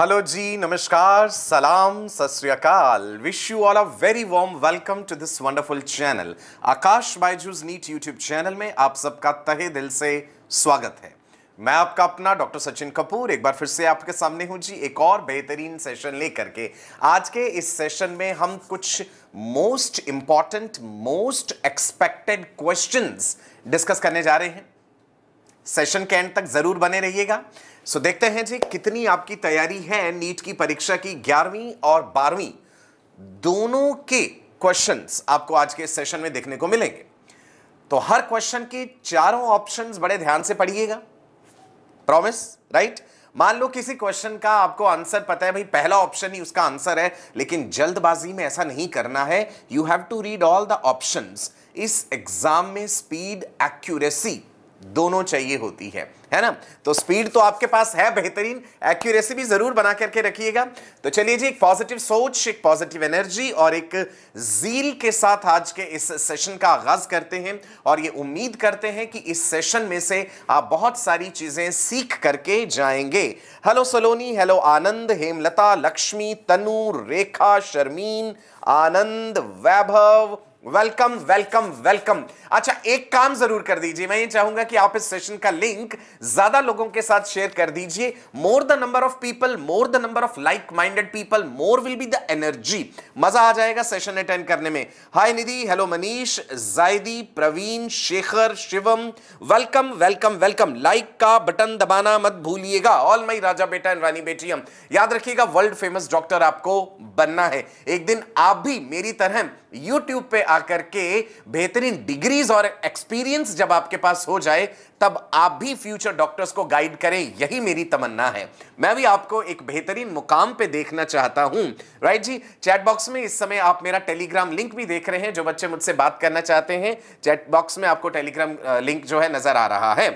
Hello जी नमस्कार सलाम सस्काल wish you all a very warm welcome to this wonderful channel Aakash BYJU'S NEET YouTube channel में आप सबका तहे दिल से स्वागत है मैं आपका अपना डॉक्टर सचिन कपूर एक बार फिर से आपके सामने हूं जी एक और बेहतरीन सेशन लेकर के आज के इस सेशन में हम कुछ most important most expected questions discuss करने जा रहे हैं सेशन के एंड तक जरूर बने रहिएगा सो देखते हैं जी कितनी आपकी तैयारी है नीट की परीक्षा की ग्यारहवीं और बारहवीं दोनों के क्वेश्चंस आपको आज के सेशन में देखने को मिलेंगे तो हर क्वेश्चन के चारों ऑप्शंस बड़े ध्यान से पढ़िएगा प्रॉमिस राइट मान लो किसी क्वेश्चन का आपको आंसर पता है भाई पहला ऑप्शन ही उसका आंसर है लेकिन जल्दबाजी में ऐसा नहीं करना है you have to read all the options इस एग्जाम में स्पीड एक्यूरेसी दोनों चाहिए होती है है ना तो स्पीड तो आपके पास है बेहतरीन एक्यूरेसी भी जरूर बना करके रखिएगा तो चलिए जी एक पॉजिटिव सोच एक पॉजिटिव एनर्जी और एक जील के साथ आज के इस सेशन का आगाज करते हैं और ये उम्मीद करते हैं कि इस सेशन में से आप बहुत सारी चीजें सीख करके जाएंगे hello Saloni hello Anand Hemlata Lakshmi Tanu Rekha Sharmeen Anand Vaibhav welcome welcome welcome अच्छा एक काम जरूर कर दीजिए मैं ये चाहूंगा कि आप इस सेशन का लिंक ज्यादा लोगों के साथ शेयर कर दीजिए more the number of people more the number of like minded people more will be the energy मजा आ जाएगा सेशन अटेंड करने में hi Nidhi hello Manish Zaidi Praveen Shekhar Shivam welcome welcome welcome like का बटन दबाना मत भूलिएगा ऑल माई राजा बेटा एंड रानी बेटी याद रखिएगा वर्ल्ड फेमस डॉक्टर आपको बनना है एक दिन आप भी मेरी तरह यूट्यूब पे आकर के बेहतरीन डिग्रीज और एक्सपीरियंस जब आपके पास हो जाए तब आप भी फ्यूचर डॉक्टर्स को गाइड करें यही मेरी तमन्ना है मैं भी आपको एक बेहतरीन मुकाम पे देखना चाहता हूं राइट जी चैट बॉक्स में इस समय आप मेरा टेलीग्राम लिंक भी देख रहे हैं जो बच्चे मुझसे बात करना चाहते हैं चैट बॉक्स में आपको टेलीग्राम लिंक जो है नजर आ रहा है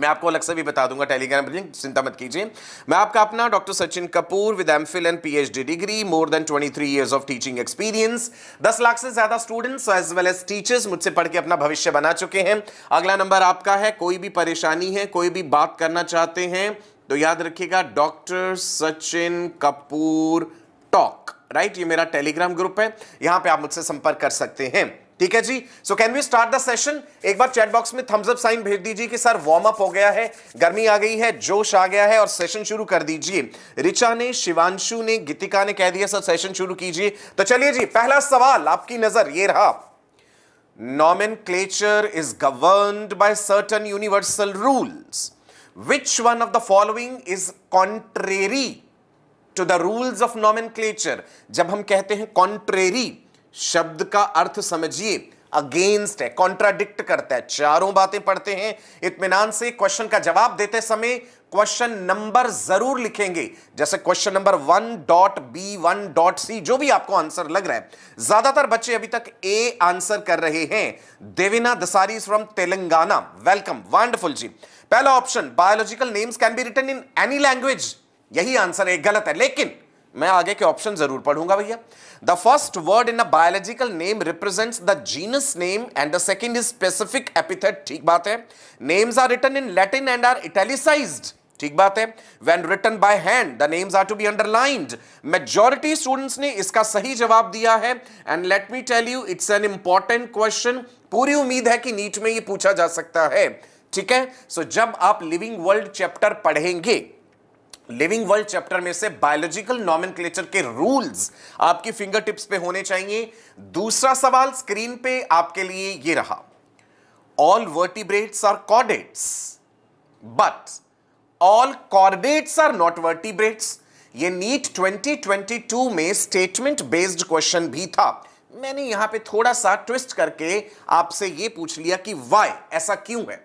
मैं आपको अलग से भी बता दूंगा टेलीग्राम पर लिंक चिंता मत कीजिए मैं आपका अपना doctor Sachin Kapoor with M Phil and PhD degree more than 23 years of teaching experience 10 lakh से ज्यादा students as well as teachers मुझसे पढ़ के अपना भविष्य बना चुके हैं अगला नंबर आपका है कोई भी परेशानी है कोई भी बात करना चाहते हैं तो याद रखिएगा doctor Sachin Kapoor talk right ये मेरा टेलीग्राम ग्रुप है यहां पर आप मुझसे संपर्क कर सकते हैं ठीक है जी so can we start the session एक बार चैट बॉक्स में थम्सअप साइन भेज दीजिए कि सर वार्म अप हो गया है गर्मी आ गई है जोश आ गया है और सेशन शुरू कर दीजिए रिचा ने शिवांशु ने गीतिका ने कह दिया सर सेशन शुरू कीजिए तो चलिए जी पहला सवाल आपकी नजर ये रहा nomenclature is governed by certain universal rules which one of the following is contrary to the rules of nomen जब हम कहते हैं कॉन्ट्रेरी शब्द का अर्थ समझिए अगेंस्ट है कॉन्ट्राडिक्ट करता है चारों बातें पढ़ते हैं इतमान से क्वेश्चन का जवाब देते समय क्वेश्चन नंबर जरूर लिखेंगे जैसे question number one dot B one dot C जो भी आपको आंसर लग रहा है ज्यादातर बच्चे अभी तक ए आंसर कर रहे हैं Devina Dasari from Telangana welcome wonderful जी पहला option biological names can be written in any language यही आंसर है गलत है लेकिन मैं आगे के ऑप्शन जरूर पढ़ूंगा भैया the first word in a biological name represents the genus name and the second is specific epithet ठीक बात है names are written in Latin and are italicised ठीक बात है when written by hand the names are to be underlined majority students ने इसका सही जवाब दिया है and let me tell you it's an important question पूरी उम्मीद है कि नीट में ये पूछा जा सकता है ठीक है सो so, जब आप लिविंग वर्ल्ड चैप्टर पढ़ेंगे लिविंग वर्ल्ड चैप्टर में से बायोलॉजिकल नॉमिन के रूल्स आपकी फिंगर टिप्स पे होने चाहिए दूसरा सवाल स्क्रीन पे आपके लिए ये रहा all vertebrates are chordates but all chordates are not vertebrates ये नीट 2022 में स्टेटमेंट बेस्ड क्वेश्चन भी था मैंने यहां पे थोड़ा सा ट्विस्ट करके आपसे ये पूछ लिया कि वाई ऐसा क्यों है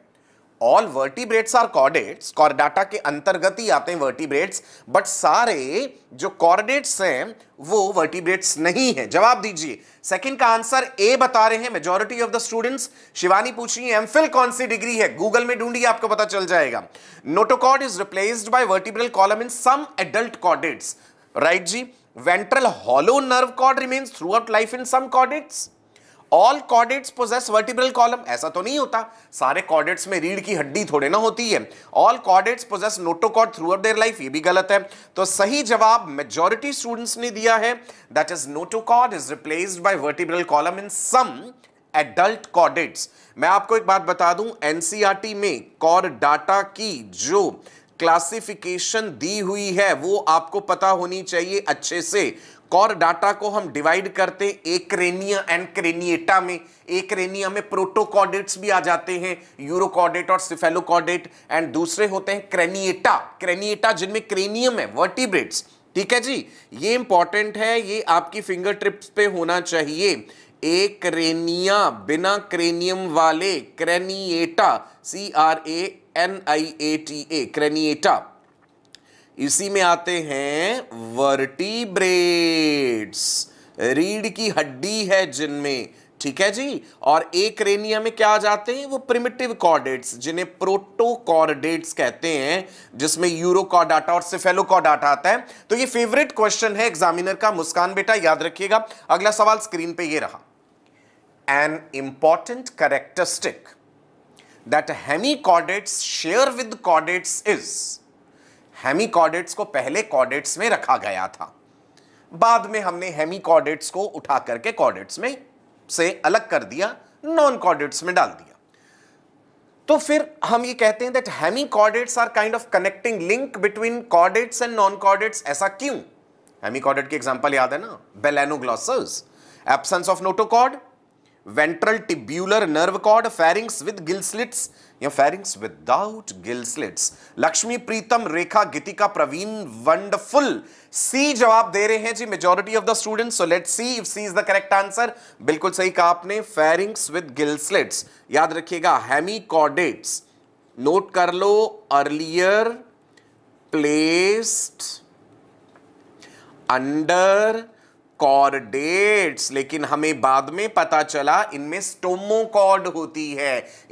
all vertebrates are chordates Chordata के अंतर्गत ही आते हैं वर्टिब्रेट्स बट सारे जो कॉर्डेट्स हैं वो वर्टिब्रेट्स नहीं है जवाब दीजिए सेकंड का आंसर ए बता रहे हैं majority of the students Shivani पूछ रही है एमफिल कौन सी डिग्री है गूगल में ढूंढिए आपको पता चल जाएगा notochord is replaced by vertebral column in some adult chordates right जी ventral hollow nerve cord remains throughout life in some chordates all chordates possess vertebral column ऐसा तो नहीं होता सारे कॉर्डेट्स में रीढ़ की हड्डी थोड़े ना होती है all chordates possess notochord throughout their life ये भी गलत है तो सही जवाब मेजोरिटी स्टूडेंट्स ने दिया है that is notochord is replaced by vertebral column in some adult chordates मैं आपको एक बात बता दूं एनसीईआरटी e में कॉर डाटा की जो क्लासिफिकेशन दी हुई है वो आपको पता होनी चाहिए अच्छे से कॉर डाटा को हम डिवाइड करते एक्रेनिया एंड क्रेनिएटा में एक्रेनिया में प्रोटोकॉडेट्स भी आ जाते हैं यूरोकॉडेट और सिफेलोकॉडेट एंड दूसरे होते हैं क्रेनिएटा क्रेनिएटा जिनमें क्रेनियम है वर्टिब्रेट्स ठीक है जी ये इंपॉर्टेंट है ये आपकी फिंगर ट्रिप्स पे होना चाहिए एक क्रेनिया बिना क्रेनियम वाले Craniata C R A N I A T A Craniata इसी में आते हैं वर्टिब्रेट्स रीढ़ की हड्डी है जिनमें ठीक है जी और एक रेनिया में क्या आ जाते हैं वो प्रिमिटिव कॉर्डेट्स जिन्हें प्रोटोकॉर्डेट्स कहते हैं जिसमें यूरोकॉडाटा और सिफेलोकॉडाटा आता है तो ये फेवरेट क्वेश्चन है एग्जामिनर का मुस्कान बेटा याद रखिएगा अगला सवाल स्क्रीन पे ये रहा an important characteristic that hemichordates share with chordates is hemichordates को पहले कॉडेट्स में रखा गया था बाद में हमने हेमिकॉडेट्स को उठा करके कॉडेट्स में से अलग कर दिया नॉन कॉडेट्स में डाल दिया तो फिर हम ये कहते हैं that hemichordates are kind of connecting link between chordates and non chordates ऐसा क्यों हेमिकॉडेट की एग्जाम्पल याद है ना Balanoglossus absence of notochord ventral tubular nerve cord pharynx with gill slits या pharynx without gill slits Lakshmi Pritam Rekha Geetika Praveen wonderful C जवाब दे रहे हैं जी majority of the student so let see if C is the correct answer बिल्कुल सही कहा आपने फेरिंग्स विद गिल स्लिट्स याद रखिएगा कॉर्डेट्स नोट कर लो अर्लियर प्लेस्ड अंडर कॉर्डेट्स लेकिन हमें बाद में पता चला इनमें स्टोमोकॉर्ड होती है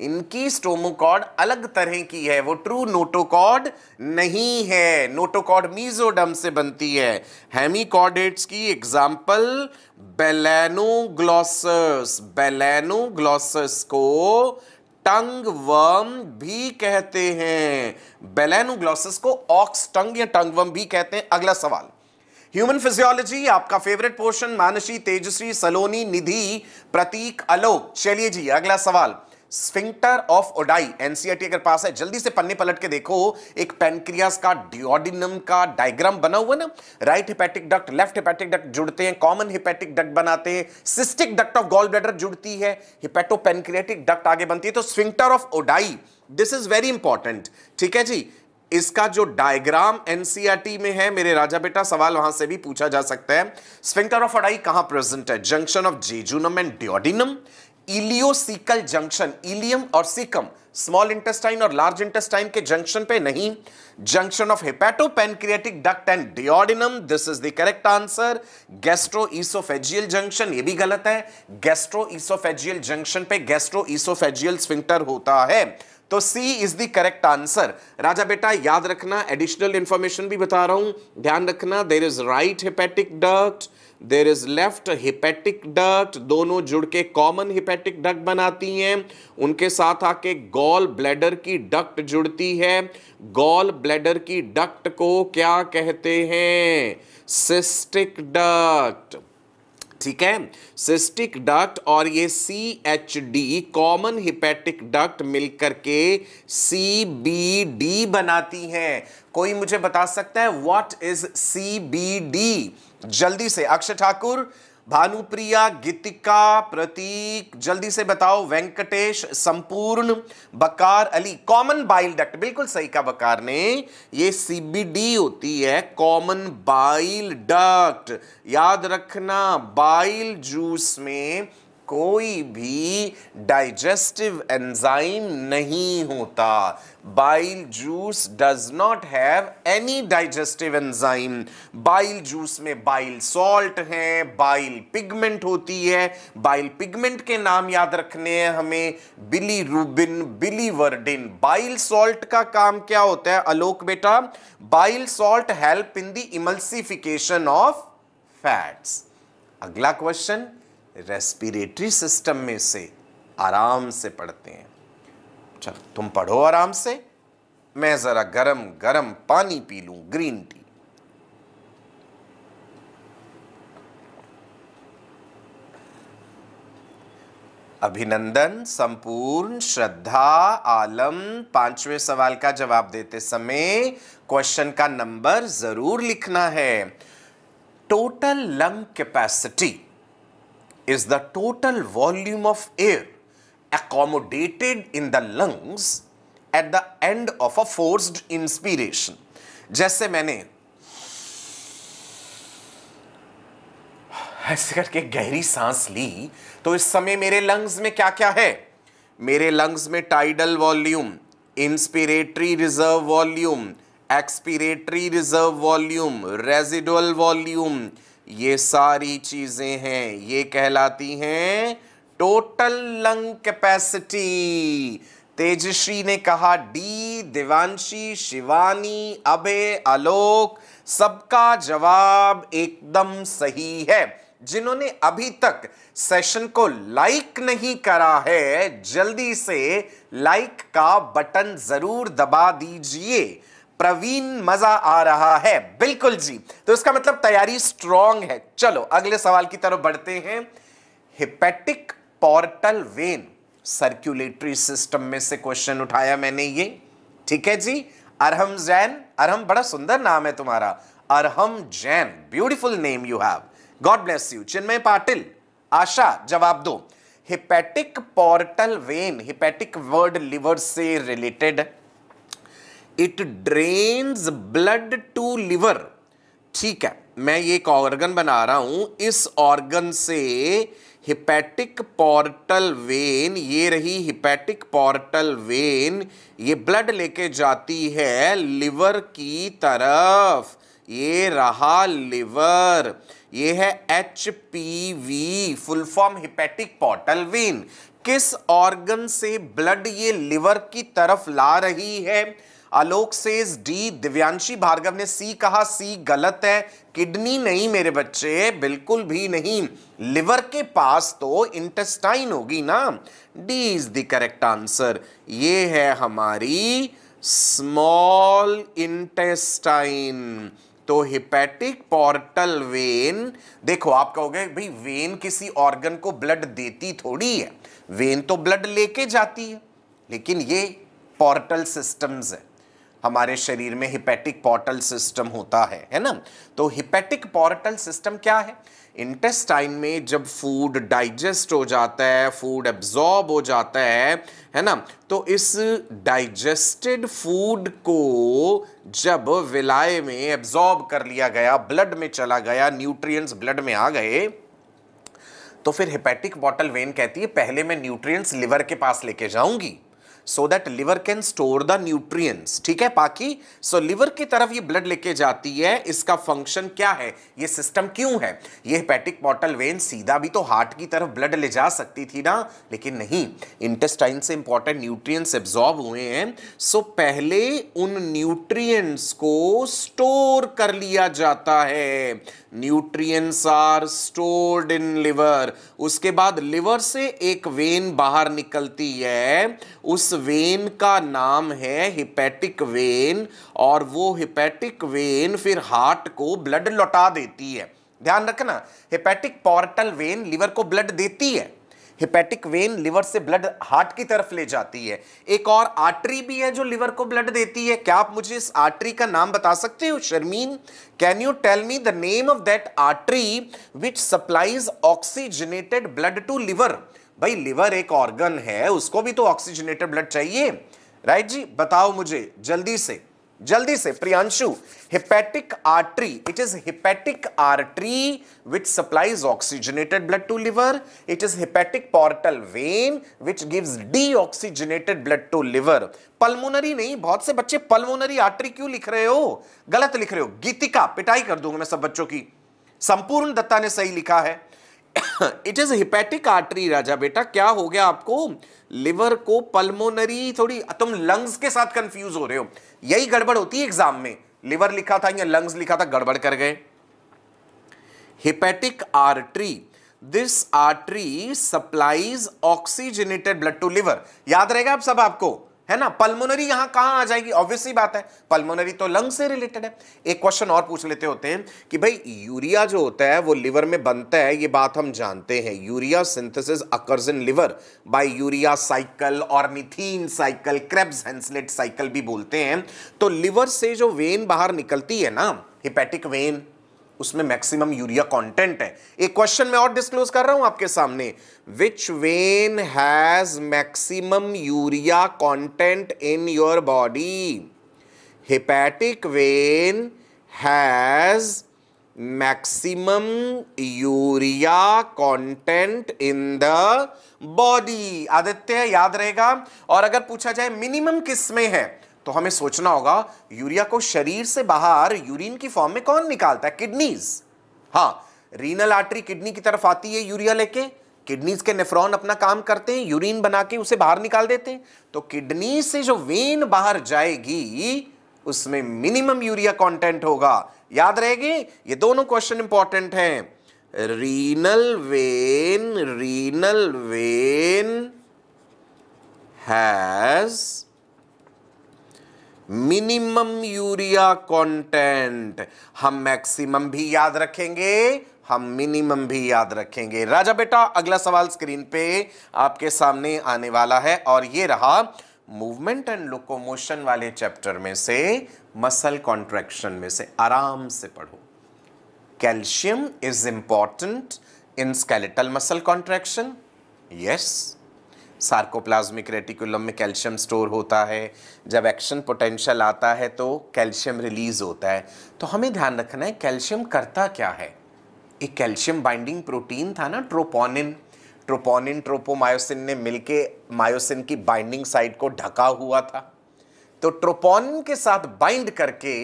इनकी स्टोमोकॉर्ड अलग तरह की है वो ट्रू नोटोकॉर्ड नहीं है नोटोकॉर्ड मीजोडम से बनती है हेमिकॉर्डेट्स की एग्जाम्पल बेलेनोग्लॉसस बेलेनोग्लॉसस को टंग वर्म भी कहते हैं बेलेनोग्लॉसस को ऑक्स टंग या टंग वर्म भी कहते हैं अगला सवाल ह्यूमन फिजियोलॉजी आपका फेवरेट पोर्शन मानसी तेजस्वी सलोनी निधि प्रतीक अलोक चलिए जी अगला सवाल sphincter of Oddi NCERT e अगर पास है जल्दी से पन्ने पलट के देखो एक पेनक्रियास का डिओडिनम का डायग्राम बना हुआ ना right hepatic duct left hepatic duct जुड़ते हैं कॉमन हिपैटिक डक्ट बनाते हैं cystic duct of gall bladder जुड़ती है हिपैटोपेनक्रियाटिक डक्ट आगे बनती है तो sphincter of Oddi this is very important ठीक है जी इसका जो डायग्राम एनसीआरटी में है मेरे राजा बेटा सवाल वहां से भी पूछा जा सकता है स्विंटर ऑफ अडाई कहां प्रेजेंट है junction of jejunum and duodenum ileocecal junction ileum और सिकम स्मॉल इंटेस्टाइन और लार्ज इंटेस्टाइन के जंक्शन पे नहीं junction of pancreatic duct and duodenum this is the correct answer gastroesophageal junction ये भी गलत है गैस्ट्रोइसोफेजियल जंक्शन पे गैस्ट्रोइसोफेजियल स्विंटर होता है तो C is the correct answer राजा बेटा याद रखना एडिशनल इंफॉर्मेशन भी बता रहा हूं ध्यान रखना there is right hepatic duct there is left hepatic duct दोनों जुड़ के कॉमन हिपेटिक डक्ट बनाती हैं उनके साथ आके गॉल ब्लैडर की डक्ट जुड़ती है गॉल ब्लैडर की डक्ट को क्या कहते हैं सिस्टिक डक्ट ठीक है सिस्टिक डक्ट और ये C H D common hepatic duct मिलकर के सी बी डी बनाती है कोई मुझे बता सकता है what is C B D जल्दी से अक्षय ठाकुर भानुप्रिया गीतिका प्रतीक जल्दी से बताओ वेंकटेश संपूर्ण बकार अली कॉमन बाइल डक्ट बिल्कुल सही का बकार ने ये सीबीडी होती है कॉमन बाइल डक्ट याद रखना बाइल जूस में कोई भी डाइजेस्टिव एंजाइम नहीं होता bile juice does not have any digestive enzyme bile juice में बाइल सॉल्ट है बाइल पिगमेंट होती है बाइल पिगमेंट के नाम याद रखने हैं हमें bilirubin biliverdin bile salt का काम क्या होता है अलोक बेटा bile salt help in the emulsification of fats अगला क्वेश्चन रेस्पिरेटरी सिस्टम में से आराम से पढ़ते हैं चलो तुम पढ़ो आराम से मैं ज़रा गरम गरम पानी पी लू ग्रीन टी अभिनंदन संपूर्ण श्रद्धा आलम पांचवें सवाल का जवाब देते समय क्वेश्चन का नंबर जरूर लिखना है total lung capacity is the total volume of air accommodated in the lungs at the end of a forced inspiration. जैसे मैंने ऐसे करके गहरी सांस ली तो इस समय मेरे लंग्स में क्या क्या है मेरे लंग्स में tidal volume inspiratory reserve volume expiratory reserve volume residual volume ये सारी चीज़ें हैं ये कहलाती हैं टोटल लंग कैपेसिटी तेजश्री ने कहा डी दिवांशी शिवानी अभय आलोक सबका जवाब एकदम सही है जिन्होंने अभी तक सेशन को लाइक नहीं करा है जल्दी से लाइक का बटन जरूर दबा दीजिए प्रवीण मजा आ रहा है बिल्कुल जी तो इसका मतलब तैयारी स्ट्रांग है चलो अगले सवाल की तरफ बढ़ते हैं hepatic portal vein circulatory system में से क्वेश्चन उठाया मैंने ये ठीक है जी अरहम जैन अरहम बड़ा सुंदर नाम है तुम्हारा Arham Jain beautiful name you have God bless you Chinmay Patil Asha जवाब दो hepatic portal vein hepatic word liver से related it drains blood to liver ठीक है मैं ये एक ऑर्गन बना रहा हूं इस ऑर्गन से हिपैटिक पोर्टल वेन ये रही हिपैटिक पोर्टल वेन ये ब्लड लेके जाती है लिवर की तरफ ये रहा लिवर ये है H P V full form hepatic portal vein किस ऑर्गन से ब्लड ये लिवर की तरफ ला रही है आलोक सेज डी दिव्यांशी भार्गव ने सी कहा सी गलत है किडनी नहीं मेरे बच्चे बिल्कुल भी नहीं लिवर के पास तो इंटेस्टाइन होगी ना D is the correct answer ये है हमारी स्मॉल इंटेस्टाइन तो हिपैटिक पोर्टल वेन देखो आप कहोगे भाई वेन किसी ऑर्गन को ब्लड देती थोड़ी है वेन तो ब्लड लेके जाती है लेकिन ये पोर्टल सिस्टम्स है हमारे शरीर में हिपेटिक पोर्टल सिस्टम होता है है ना तो हिपेटिक पोर्टल सिस्टम क्या है इंटेस्टाइन में जब फूड डाइजेस्ट हो जाता है फूड एब्जॉर्ब हो जाता है है ना तो इस डाइजेस्टेड फूड को जब विलाय में एब्जॉर्ब कर लिया गया ब्लड में चला गया न्यूट्रिएंट्स ब्लड में आ गए तो फिर हिपेटिक बॉटल वेन कहती है पहले मैं न्यूट्रिएंट्स लिवर के पास लेके जाऊंगी so that liver can store the nutrients ठीक है बाकी सो लिवर की तरफ ये ब्लड लेके जाती है इसका फंक्शन क्या है ये सिस्टम क्यों है ये हेपेटिक पॉटल वेन सीधा भी तो हार्ट की तरफ ब्लड ले जा सकती थी ना लेकिन नहीं इंटेस्टाइन से इंपॉर्टेंट न्यूट्रिएंट्स एब्जॉर्ब हुए हैं सो so, पहले उन न्यूट्रिय को स्टोर कर लिया जाता है nutrients are stored in liver उसके बाद लिवर से एक वेन बाहर निकलती है उस वेन का नाम है हिपैटिक वेन और वो हिपैटिक वेन फिर हार्ट को ब्लड लौटा देती है ध्यान रखना हिपैटिक पोर्टल वेन लिवर को ब्लड देती है हिपेटिक वेन लिवर से ब्लड हार्ट की तरफ ले जाती है एक और आर्टरी भी है जो लिवर को ब्लड देती है क्या आप मुझे इस आर्टरी का नाम बता सकते हो Sharmeen can you tell me the name of that artery which supplies oxygenated blood to liver भाई लिवर एक ऑर्गन है उसको भी तो ऑक्सीजनेटेड ब्लड चाहिए राइट जी बताओ मुझे जल्दी से जल्दी से Priyanshu hepatic artery it is hepatic artery which supplies oxygenated blood to liver it is hepatic portal vein which gives oxygenated blood to liver pulmonary नहीं बहुत से बच्चे पल्मोनरी आर्टरी क्यों लिख रहे हो गलत लिख रहे हो गीतिका पिटाई कर दूंगा मैं सब बच्चों की संपूर्ण दत्ता ने सही लिखा है इट इज हिपैटिक आर्टरी राजा बेटा क्या हो गया आपको लिवर को पल्मोनरी थोड़ी तुम लंग्स के साथ कंफ्यूज हो रहे हो यही गड़बड़ होती है एग्जाम में लिवर लिखा था या लंग्स लिखा था गड़बड़ कर गए hepatic artery this artery supplies oxygenated blood to liver याद रहेगा आप सब आपको है ना पल्मोनरी यहां कहां आ जाएगी ऑब्वियसली बात है पल्मोनरी तो लंग से रिलेटेड है एक क्वेश्चन और पूछ लेते होते हैं कि भाई यूरिया जो होता है वो लिवर में बनता है ये बात हम जानते हैं urea synthesis occurs in liver by urea cycle और ornithine cycle Krebs Henseleit cycle भी बोलते हैं तो लिवर से जो वेन बाहर निकलती है ना हिपेटिक वेन उसमें मैक्सिमम यूरिया कंटेंट है एक क्वेश्चन मैं और डिस्क्लोज कर रहा हूं आपके सामने which vein has maximum urea content in your body hepatic vein has maximum urea content in the body Aditya याद रहेगा और अगर पूछा जाए मिनिमम किस में है तो हमें सोचना होगा यूरिया को शरीर से बाहर यूरिन की फॉर्म में कौन निकालता है किडनीज हाँ रीनल आर्टरी किडनी की तरफ आती है यूरिया लेके किडनीज के नेफ्रॉन अपना काम करते हैं यूरिन बना के उसे बाहर निकाल देते हैं तो किडनी से जो वेन बाहर जाएगी उसमें मिनिमम यूरिया कंटेंट होगा याद रहेगी ये दोनों क्वेश्चन इंपॉर्टेंट हैं renal vein renal vein has minimum urea content हम मैक्सिमम भी याद रखेंगे हम मिनिमम भी याद रखेंगे राजा बेटा अगला सवाल स्क्रीन पे आपके सामने आने वाला है और ये रहा मूवमेंट एंड लोकोमोशन वाले चैप्टर में से मसल कॉन्ट्रैक्शन में से आराम से पढ़ो calcium is important in skeletal muscle contraction yes sarcoplasmic reticulum में कैल्शियम स्टोर होता है जब एक्शन पोटेंशियल आता है तो कैल्शियम रिलीज होता है तो हमें ध्यान रखना है कैल्शियम करता क्या है एक कैल्शियम बाइंडिंग प्रोटीन था ना ट्रोपोनिन ट्रोपोनिन ट्रोपोमायोसिन ने मिलके मायोसिन की बाइंडिंग साइट को ढका हुआ था तो ट्रोपोनिन के साथ बाइंड करके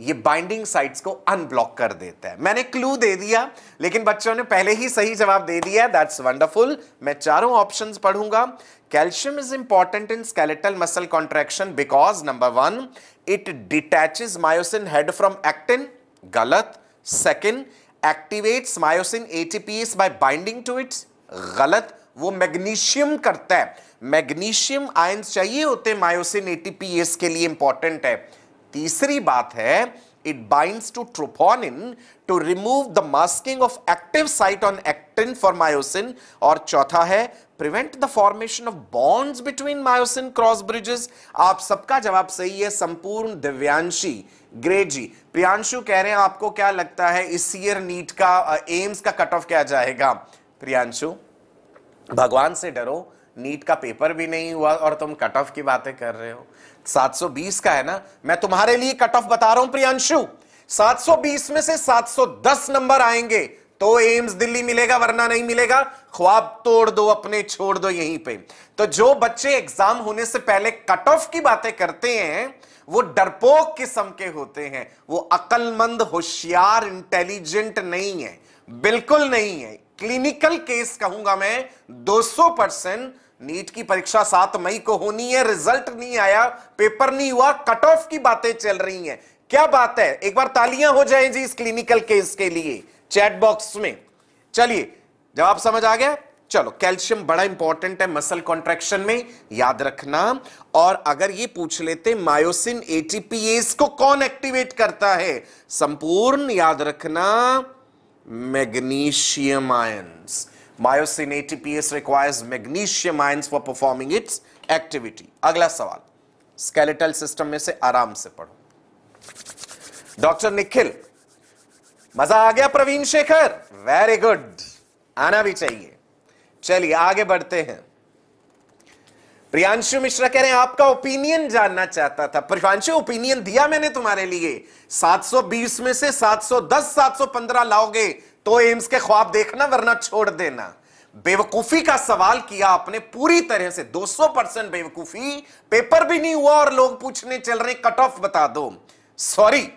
ये बाइंडिंग साइट्स को अनब्लॉक कर देता है मैंने क्लू दे दिया लेकिन बच्चों ने पहले ही सही जवाब दे दिया दैट्स वंडरफुल मैं चारों ऑप्शंस पढ़ूंगा calcium is important in skeletal muscle contraction because number one it detaches myosin head from actin गलत second activates myosin ATPase by binding to its गलत वो मैग्नीशियम करता है मैग्नीशियम आयंस चाहिए होते मायोसिन एटीपीएस के लिए इंपॉर्टेंट है तीसरी बात है it binds to troponin to remove the masking of active site on actin for myosin और चौथा है prevent the formation of bonds between myosin cross bridges आप सबका जवाब सही है संपूर्ण दिव्यांशी ग्रेड जी प्रियांशु कह रहे हैं आपको क्या लगता है इस ईयर नीट का एम्स का कट ऑफ क्या जाएगा प्रियांशु भगवान से डरो नीट का पेपर भी नहीं हुआ और तुम कट ऑफ की बातें कर रहे हो 720 का है ना मैं तुम्हारे लिए कट ऑफ बता रहा हूं प्रियांशु 720 में से 710 नंबर आएंगे तो एम्स दिल्ली मिलेगा वरना नहीं मिलेगा ख्वाब तोड़ दो अपने छोड़ दो यहीं पे तो जो बच्चे एग्जाम होने से पहले कट ऑफ की बातें करते हैं वो डरपोक किस्म के होते हैं वो अकलमंद होशियार इंटेलिजेंट नहीं है बिल्कुल नहीं है क्लिनिकल केस कहूंगा मैं 200 परसेंट नीट की परीक्षा सात मई को होनी है रिजल्ट नहीं आया पेपर नहीं हुआ कट ऑफ की बातें चल रही हैं क्या बात है एक बार तालियां हो जाए जी इस क्लिनिकल केस के लिए चैट बॉक्स में चलिए जवाब समझ आ गया चलो कैल्शियम बड़ा इंपॉर्टेंट है मसल कॉन्ट्रेक्शन में याद रखना और अगर ये पूछ लेते मायोसिन एटीपीएस को कौन एक्टिवेट करता है संपूर्ण याद रखना magnesium ions myosin ATPase requires magnesium ions for performing its activity अगला सवाल स्केलेटल सिस्टम में से आराम से पढ़ो डॉक्टर निखिल मजा आ गया प्रवीण शेखर वेरी गुड आना भी चाहिए चलिए आगे बढ़ते हैं प्रियांशु मिश्रा कह रहे हैं आपका ओपिनियन जानना चाहता था प्रियांशु ओपिनियन दिया मैंने तुम्हारे लिए 720 में से 710 715 लाओगे तो एम्स के ख्वाब देखना वरना छोड़ देना बेवकूफी का सवाल किया आपने पूरी तरह से 200 परसेंट बेवकूफी पेपर भी नहीं हुआ और लोग पूछने चल रहे कट ऑफ बता दो सॉरी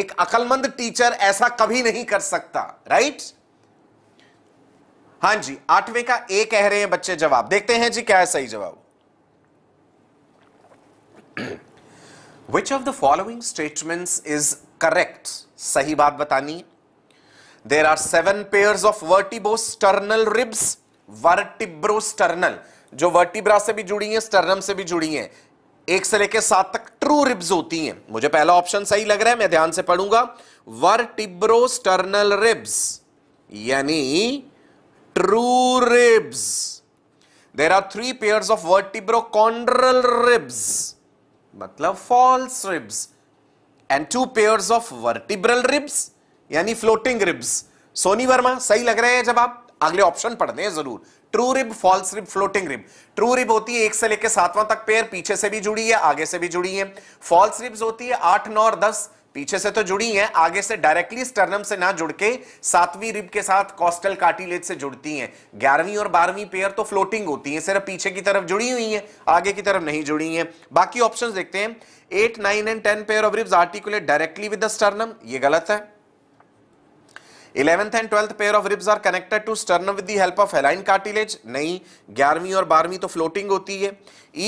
एक अकलमंद टीचर ऐसा कभी नहीं कर सकता राइट हां जी आठवें का ए कह रहे हैं बच्चे जवाब देखते हैं जी क्या है सही जवाब which of the following statements is correct सही बात बतानी There are seven pairs of vertibrosternal ribs. Vertibrosternal. जो वर्टिब्रा से भी जुड़ी हैं स्टर्नम से भी जुड़ी हैं एक से लेकर सात तक ट्रू रिब्स होती हैं मुझे पहला ऑप्शन सही लग रहा है मैं ध्यान से पढ़ूंगा वर्टिब्रोस्टर्नल रिब्स यानी true ribs there are three pairs of vertebrochondral ribs मतलब false ribs and two pairs of vertebral ribs यानी फ्लोटिंग रिब्स सोनी वर्मा सही लग रहे हैं जब आप अगले ऑप्शन पढ़ हैं जरूर true rib false rib floating rib true rib होती है एक से लेकर सातवां तक पेयर पीछे से भी जुड़ी है आगे से भी जुड़ी है फॉल्स रिब्स होती है आठ नौ और दस पीछे से तो जुड़ी हैं आगे से डायरेक्टली स्टर्नम से ना जुड़ के सातवीं रिब के साथ कॉस्टल कार्टिलेज से जुड़ती हैं ग्यारहवीं और बारहवीं पेयर तो फ्लोटिंग होती हैं सिर्फ पीछे की तरफ जुड़ी हुई हैं आगे की तरफ नहीं जुड़ी हैं बाकी ऑप्शंस देखते हैं eight nine and ten pair of ribs articulate directly with the sternum ये गलत है eleventh and twelfth pair of ribs are connected to sternum with the help of hyaline cartilage नहीं ग्यारहवीं और बारहवीं तो फ्लोटिंग होती है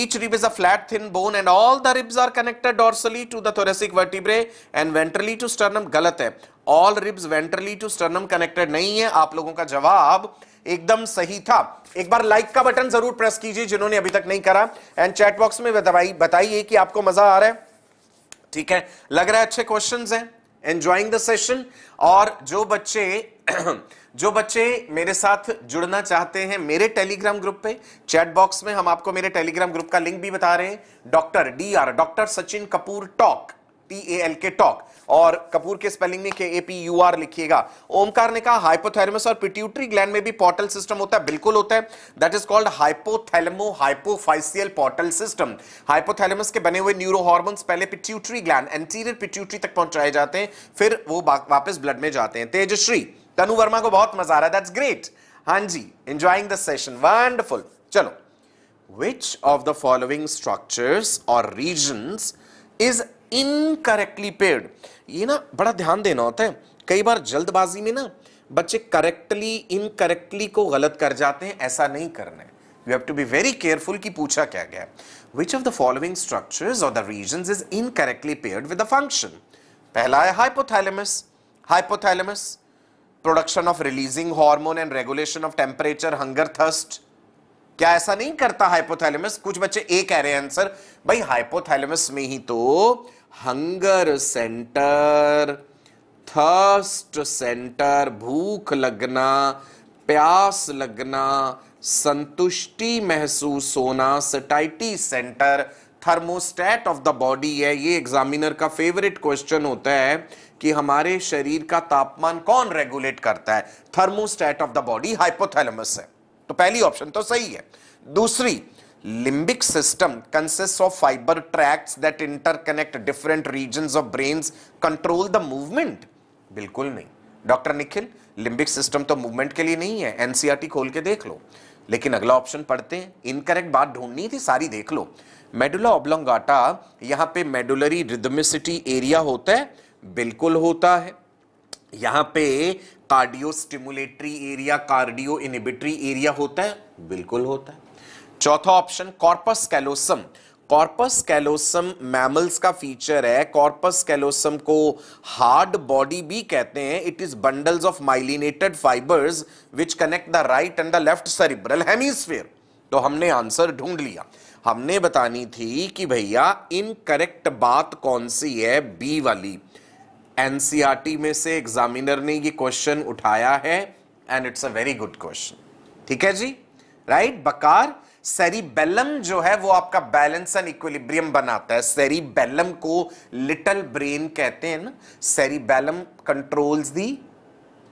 each rib is a flat thin bone and all the ribs are connected dorsally to the thoracic vertebrae and ventrally to sternum गलत है all ribs ventrally to sternum connected नहीं है आप लोगों का जवाब एकदम सही था एक बार लाइक का बटन जरूर प्रेस कीजिए जिन्होंने अभी तक नहीं करा एंड चैट बॉक्स में बताइए कि आपको मजा आ रहा है ठीक है लग रहा है अच्छे क्वेश्चंस हैं एंजॉइंग द सेशन और जो बच्चे जो बच्चे मेरे साथ जुड़ना चाहते हैं मेरे टेलीग्राम ग्रुप पे चैट बॉक्स में हम आपको मेरे टेलीग्राम ग्रुप का लिंक भी बता रहे हैं doctor D R doctor Sachin Kapoor talk T A L K talk और कपूर के स्पेलिंग में के ए पी यू आर लिखिएगा ओमकार ने कहा हाइपोथैलेमस और पिट्यूटरी ग्लैंड में भी पोर्टल सिस्टम होता है बिल्कुल होता है that is called hypothalamo hypophyseal portal system hypothalamus के बने हुए न्यूरो हॉर्मोन्स पहले पिट्यूटरी ग्लैंड एंटीरियर पिट्यूटरी तक पहुंचाए जाते हैं फिर वो वापस ब्लड में जाते हैं तेजश्री तनु वर्मा को बहुत मजा आ रहा है दैट्स ग्रेट हां जी एंजॉइंग द सेशन वंडरफुल चलो which of the following structures और regions इज इनकरेक्टली पेड ये ना बड़ा ध्यान देना होता है कई बार जल्दबाजी में ना बच्चे करेक्टली इनकरेक्टली को गलत कर जाते हैं ऐसा नहीं करना है you have to be very careful कि पूछा क्या गया which of the following structures और the region is incorrectly paired with the function पहला है hypothalamus hypothalamus production of releasing hormone and regulation of temperature hunger thirst क्या ऐसा नहीं करता हाइपोथैलेमस कुछ बच्चे ए कह रहे हैं आंसर भाई हाइपोथैलेमस में ही तो हंगर सेंटर थर्स्ट सेंटर भूख लगना प्यास लगना संतुष्टि महसूस होना satiety centre thermostat of the body है ये एग्जामिनर का फेवरेट क्वेश्चन होता है कि हमारे शरीर का तापमान कौन रेगुलेट करता है thermostat of the body hypothalamus है तो पहली ऑप्शन तो सही है दूसरी limbic system consist of fibre tracts that interconnect different region of brains, control the movement बिल्कुल नहीं डॉक्टर निखिल लिंबिक सिस्टम तो मूवमेंट के लिए नहीं है एनसीईआरटी e खोल के देख लो लेकिन अगला ऑप्शन पढ़ते हैं इनकरेक्ट बात ढूंढनी थी सारी देख लो मेडुला ओब्लोंगाटा यहाँ पे मेडुलरी रिदमिसिटी एरिया होता है बिल्कुल होता है यहाँ पे cardio stimulatory area cardio inhibitory area होता है बिल्कुल होता है चौथा option corpus callosum corpus callosum mammals का फीचर है कॉर्पस कैलोसम को हार्ड बॉडी भी कहते हैं it is bundles of myelinated fibres which connect the right and the left cerebral hemisphere तो हमने आंसर ढूंढ लिया हमने बतानी थी कि भैया इनकरेक्ट बात कौन सी है बी वाली एनसीआरटी e में से एग्जामिनर ने ये क्वेश्चन उठाया है and it's a very good question ठीक है जी राइट right? बकार सेरिबेलम जो है वो आपका बैलेंस एंड इक्विलिब्रियम बनाता है सेरिबेलम को लिटल ब्रेन कहते हैं ना cerebellum controls the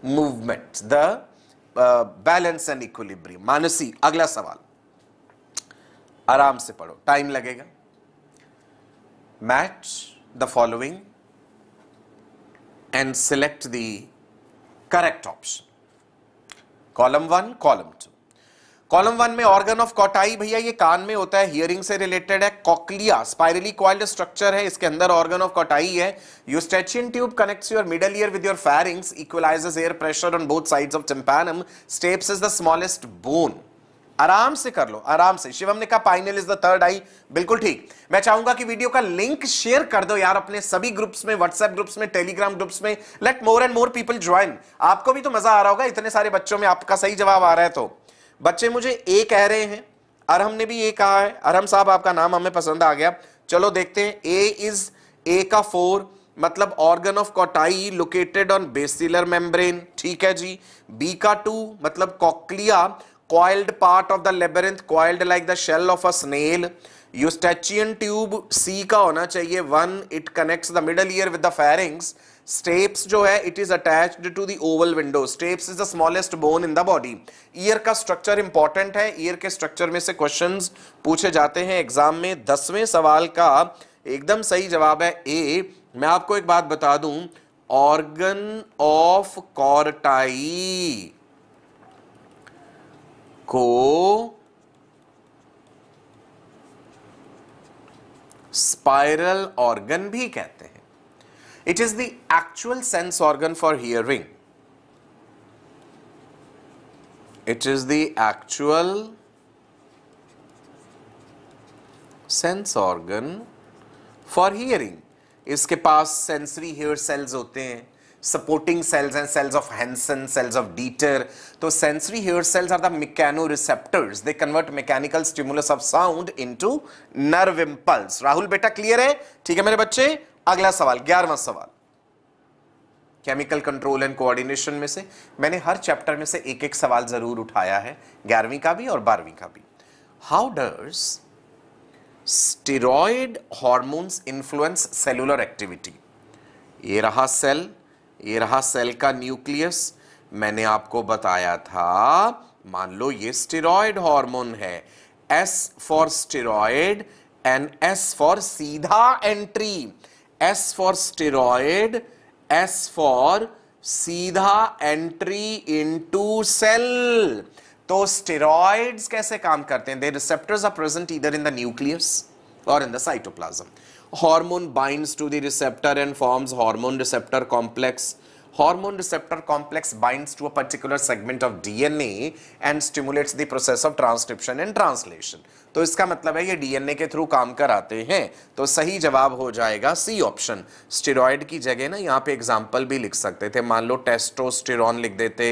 movement the balance and equilibrium Mansi अगला सवाल आराम से पढ़ो टाइम लगेगा match the following and select the correct option column one column two column one में ऑर्गन ऑफ कॉटाई भैया ये कान में होता है हियरिंग से रिलेटेड है कॉकलिया स्पाइरली क्वाल्ड स्ट्रक्चर है इसके अंदर ऑर्गन ऑफ कॉटाई है Eustachian tube connects your middle ear with your pharynx equalises air pressure on both sides of tympanum stapes is the smallest bone आराम से कर लो आराम से शिवम ने कहा pineal is the third eye बिल्कुल ठीक मैं चाहूंगा कि वीडियो का लिंक शेयर कर दो यार अपने सभी ग्रुप्स में व्हाट्सएप ग्रुप्स में टेलीग्राम ग्रुप्स में let more and more people join आपको भी तो मजा आ रहा होगा इतने सारे बच्चों में आपका सही जवाब आ रहा है तो बच्चे मुझे ए कह रहे हैं अरहम ने भी ये कहा है अरहम साहब आपका नाम हमें पसंद आ गया चलो देखते हैं ए इज ए का फोर मतलब organ of Corti located on basilar membrane ठीक है जी बी का टू मतलब cochlea coiled part of the labyrinth coiled like the shell of a snail eustachian tube C का होना चाहिए one it connects the middle ear with the pharynx stapes जो है it is attached to the oval window stapes is the smallest bone in the body ear का structure important है year के structure में से क्वेश्चन पूछे जाते हैं एग्जाम में दसवें सवाल का एकदम सही जवाब है ए मैं आपको एक बात बता दूं ऑर्गन ऑफ कॉर्टाई को स्पाइरल ऑर्गन भी कहते हैं It is the actual sense organ for hearing. It is the actual sense organ for hearing इसके पास सेंसरी हेयर सेल्स होते हैं सपोर्टिंग सेल्स हैं cells of Hensen cells of Deiter तो sensory hair cells are the mechanoreceptors they convert mechanical stimulus of sound into nerve impulse Rahul बेटा clear है ठीक है मेरे बच्चे अगला सवाल ग्यारहवा सवाल केमिकल कंट्रोल एंड कोऑर्डिनेशन में से मैंने हर चैप्टर में से एक एक सवाल जरूर उठाया है ग्यारहवीं का भी और बारहवीं का भी how does steroid hormones influence cellular activity ये रहा सेल ये रहा सेल का न्यूक्लियस मैंने आपको बताया था मान लो ये स्टेरॉयड हॉर्मोन है S for steroid and S for सीधा entry S for steroid S for सीधा एंट्री इनटू सेल तो स्टेरॉइड्स कैसे काम करते हैं दे रिसेप्टर्स आर प्रेजेंट इधर इन द न्यूक्लियस और in the cytoplasm hormone binds to the receptor and forms hormone receptor complex hormone receptor complex binds to a particular segment of DNA and stimulates the process of transcription and translation तो इसका मतलब है ये DNA के through काम कराते हैं तो सही जवाब हो जाएगा सी ऑप्शन स्टेरॉयड की जगह ना यहाँ पे एग्जाम्पल भी लिख सकते थे मान लो टेस्टोस्टेरॉन लिख देते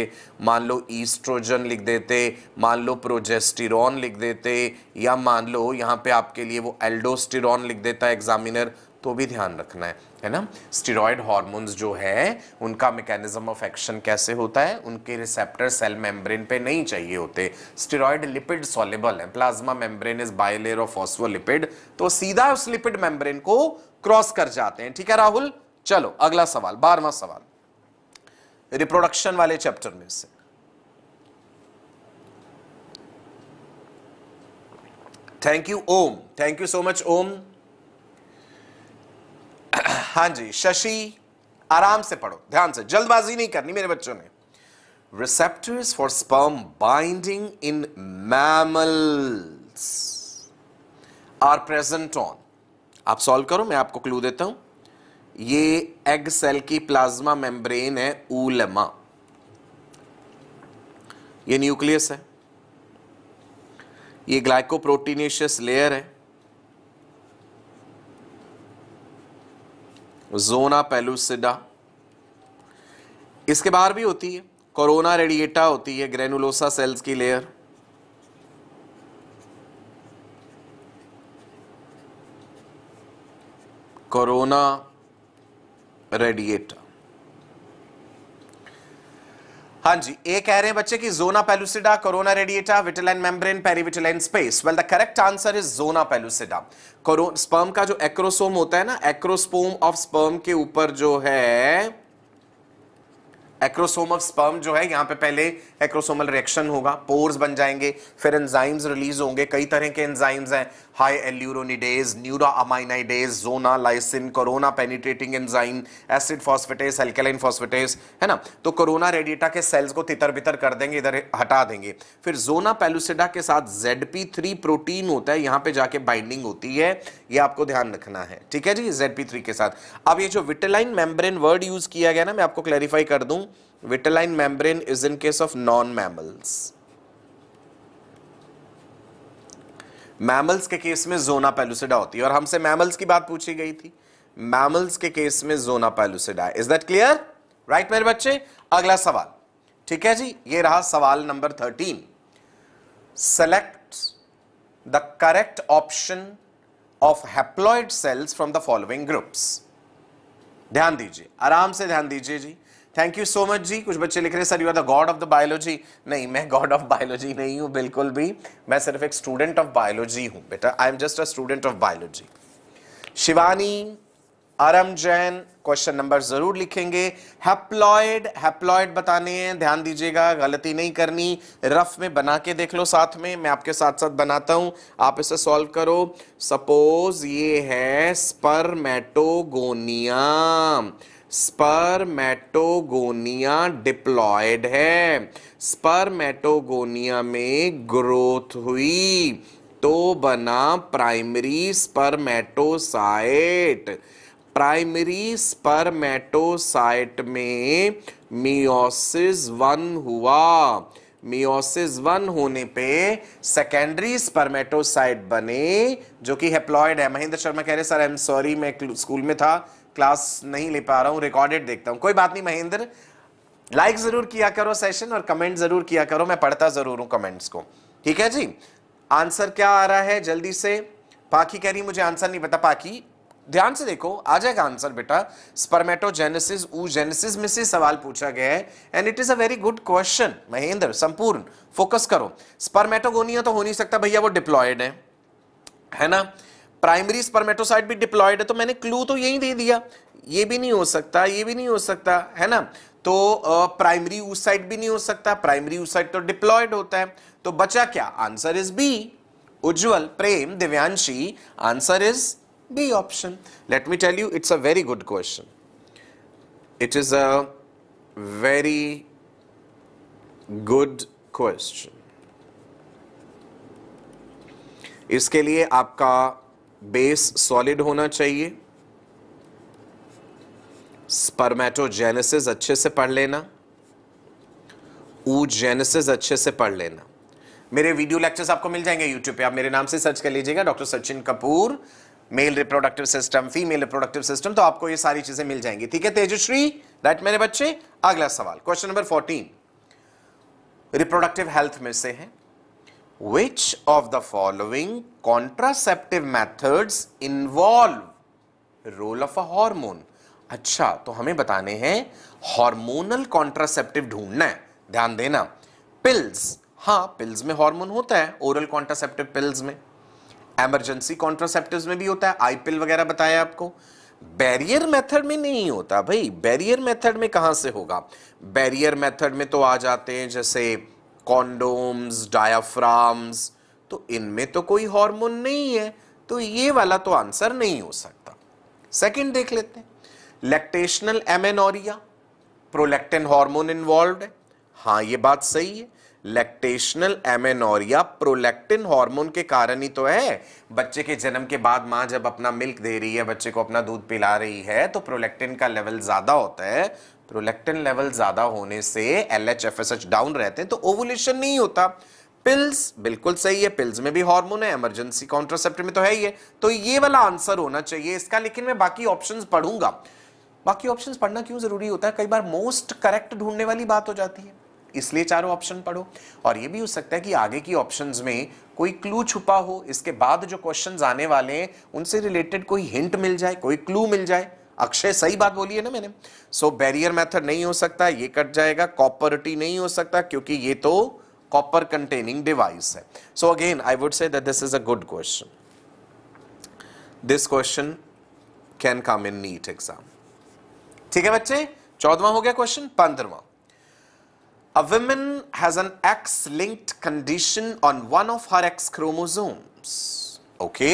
मान लो ईस्ट्रोजन लिख देते मान लो प्रोजेस्टिरॉन लिख देते या मान लो यहाँ पे आपके लिए वो एल्डोस्टिरॉन लिख देता एग्जामिनर तो भी ध्यान रखना है है ना स्टेरॉयड हॉर्मोन्स जो है उनका मैकेनिज्म ऑफ एक्शन कैसे होता है उनके रिसेप्टर सेल मेम्ब्रेन पे नहीं चाहिए होते स्टेरॉयड लिपिड सॉलेबल है plasma membrane is bilayer of phospholipid तो सीधा उस लिपिड मेम्ब्रेन को क्रॉस कर जाते हैं ठीक है राहुल चलो अगला सवाल बारहवा सवाल रिप्रोडक्शन वाले चैप्टर में से thank you Om thank you so much Om हाँ जी शशि आराम से पढ़ो ध्यान से जल्दबाजी नहीं करनी मेरे बच्चों ने receptors for sperm binding in mammals are present on आप सॉल्व करो मैं आपको क्लू देता हूं ये एग सेल की प्लाज्मा मेम्ब्रेन है ऊलमा ये न्यूक्लियस है ये ग्लाइकोप्रोटीनेशियस लेयर है जोना पेलुसिडा इसके बाहर भी होती है कोरोना रेडिएटा होती है ग्रेनुलोसा सेल्स की लेयर कोरोना रेडिएटा हाँ जी ए कह रहे हैं बच्चे कि zona pellucida corona radiata vitelline membrane perivitelline space well the correct answer is zona pellucida sperm का जो एक्रोसोम होता है ना एक्रोस्पोम ऑफ स्पर्म के ऊपर जो है एक्रोसोम ऑफ स्पर्म जो है यहां पे पहले एक्रोसोमल रिएक्शन होगा पोर्स बन जाएंगे फिर एंजाइम्स रिलीज होंगे कई तरह के एंजाइम्स हैं hyaluronidase uronidase neuraminidase, zona, lysine, corona penetrating enzyme, acid phosphatase, alkaline phosphatase है ना तो कोरोना रेडिटा के सेल्स को तितर बितर कर देंगे इधर हटा देंगे फिर जोना पेलुसिडा के साथ जेड पी थ्री प्रोटीन होता है यहाँ पे जाके बाइंडिंग होती है ये आपको ध्यान रखना है ठीक है जी जेड पी थ्री के साथ अब ये जो विटेलाइन मेम्ब्रेन वर्ड यूज किया गया ना मैं आपको क्लैरिफाई कर दूं vitelline membrane is in case of non mammals mammals के केस में जोना पेलुसिडा होती है और हमसे मैमल्स की बात पूछी गई थी मैमल्स के केस में zona pellucida is that clear right मेरे बच्चे अगला सवाल ठीक है जी ये रहा सवाल number thirteen select the correct option of haploid cells from the following groups ध्यान दीजिए आराम से ध्यान दीजिए जी थैंक यू सो मच जी कुछ बच्चे लिख रहे हैं sir you are the god of the biology नहीं मैं गॉड ऑफ बायोलॉजी नहीं हूं बिल्कुल भी मैं सिर्फ एक स्टूडेंट ऑफ बायोलॉजी हूं बेटा I am just a student of biology Shivani आरम जैन क्वेश्चन नंबर जरूर लिखेंगे हैप्लॉयड हैप्लॉयड बताने हैं ध्यान दीजिएगा गलती नहीं करनी रफ में बना के देख लो साथ में मैं आपके साथ साथ बनाता हूं आप इसे सॉल्व करो सपोज ये है स्पर्मेटोगोनिया स्पर्मेटोगोनिया डिप्लॉयड है स्पर्मेटोगोनिया में ग्रोथ हुई तो बना प्राइमरी स्पर्मेटोसाइट प्राइमरी स्पर्मेटोसाइट में मियोसिस वन हुआ मियोसिस वन होने पे सेकेंडरी स्पर्मेटोसाइट बने जो कि हेप्लॉयड है महेंद्र शर्मा कह रहे सर आई एम सॉरी मैं स्कूल में था क्लास नहीं ले पा रहा हूँ रिकॉर्डेड देखता हूँ कोई बात नहीं महेंद्र लाइक जरूर किया करो सेशन और कमेंट जरूर किया करो मैं पढ़ता जरूर हूँ कमेंट्स को ठीक है जी आंसर क्या आ रहा है जल्दी से पाकी कह रही मुझे आंसर नहीं पता पाकी ध्यान से देखो आ जाएगा आंसर बेटा स्पर्मेटोजेनेसिस जेनेसिस में से सवाल पूछा गया है and it is a very good question Mahendra संपूर्ण फोकस करो स्पर्मेटोगोनिया तो हो नहीं सकता भैया वो डिप्लॉयड है है ना प्राइमरी स्पर्मेटोसाइट भी डिप्लॉयड है तो मैंने क्लू तो यही दे दिया ये भी नहीं हो सकता ये भी नहीं हो सकता है ना तो प्राइमरी साइड भी नहीं हो सकता प्राइमरी साइड तो डिप्लॉयड होता है तो बचा क्या answer is B Ujjwal Prem Divyanshi answer is B option let me tell you it's a very good question it is a very good question इसके लिए आपका बेस सॉलिड होना चाहिए स्पर्मेटोजेनेसिस अच्छे से पढ़ लेना ऊजेनेसिस अच्छे से पढ़ लेना मेरे वीडियो लेक्चर्स आपको मिल जाएंगे यूट्यूब पे आप मेरे नाम से सर्च कर लीजिएगा doctor Sachin Kapoor male reproductive system female reproductive system तो आपको ये सारी चीजें मिल जाएंगी ठीक है तेजश्री राइट मेरे बच्चे अगला सवाल question number fourteen reproductive health में से है Which of the following contraceptive methods involve role of a hormone? अच्छा तो हमें बताने हैं हार्मोनल कॉन्ट्रासेप्टिव ढूंढना है ध्यान देना पिल्स हाँ पिल्स में हार्मोन होता है ओरल कॉन्ट्रासेप्टिव पिल्स में एमरजेंसी कॉन्ट्रासेप्टिव में भी होता है आई पिल वगैरह बताया आपको बैरियर मेथड में नहीं होता भाई बैरियर मेथड में कहाँ से होगा बैरियर मेथड में तो आ जाते हैं जैसे कॉन्डोम्स डायाफ्राम्स तो इनमें तो कोई हार्मोन नहीं है तो ये वाला तो आंसर नहीं हो सकता सेकंड देख लेते हैं lactational amenorrhea prolactin hormone involve है हाँ ये बात सही है लैक्टेशनल एमेनोरिया प्रोलैक्टिन हार्मोन के कारण ही तो है बच्चे के जन्म के बाद माँ जब अपना मिल्क दे रही है बच्चे को अपना दूध पिला रही है तो प्रोलैक्टिन का लेवल ज़्यादा होता है प्रोलेक्टिन लेवल ज़्यादा होने से L H F S H down रहते हैं तो ओवुलेशन नहीं होता पिल्स बिल्कुल सही है पिल्स में भी हार्मोन है इमरजेंसी कॉन्ट्रासेप्ट में तो है ही है तो ये वाला आंसर होना चाहिए इसका लेकिन मैं बाकी ऑप्शंस पढ़ूंगा बाकी ऑप्शंस पढ़ना क्यों जरूरी होता है कई बार मोस्ट करेक्ट ढूंढने वाली बात हो जाती है इसलिए चारों ऑप्शन पढ़ो और ये भी हो सकता है कि आगे की ऑप्शंस में कोई क्लू छुपा हो इसके बाद जो क्वेश्चंस आने वाले हैं उनसे रिलेटेड कोई हिंट मिल जाए कोई क्लू मिल जाए अक्षय सही बात बोली है ना मैंने सो बैरियर मेथड नहीं हो सकता ये कट जाएगा कॉपर टी नहीं हो सकता क्योंकि ये तो कॉपर कंटेनिंग डिवाइस है so again I would say that this is a good question this question can come in NEET exam ठीक है बच्चे चौदवा हो गया क्वेश्चन पंद्रवा A woman has an X linked condition on one of her X chromosomes. Okay.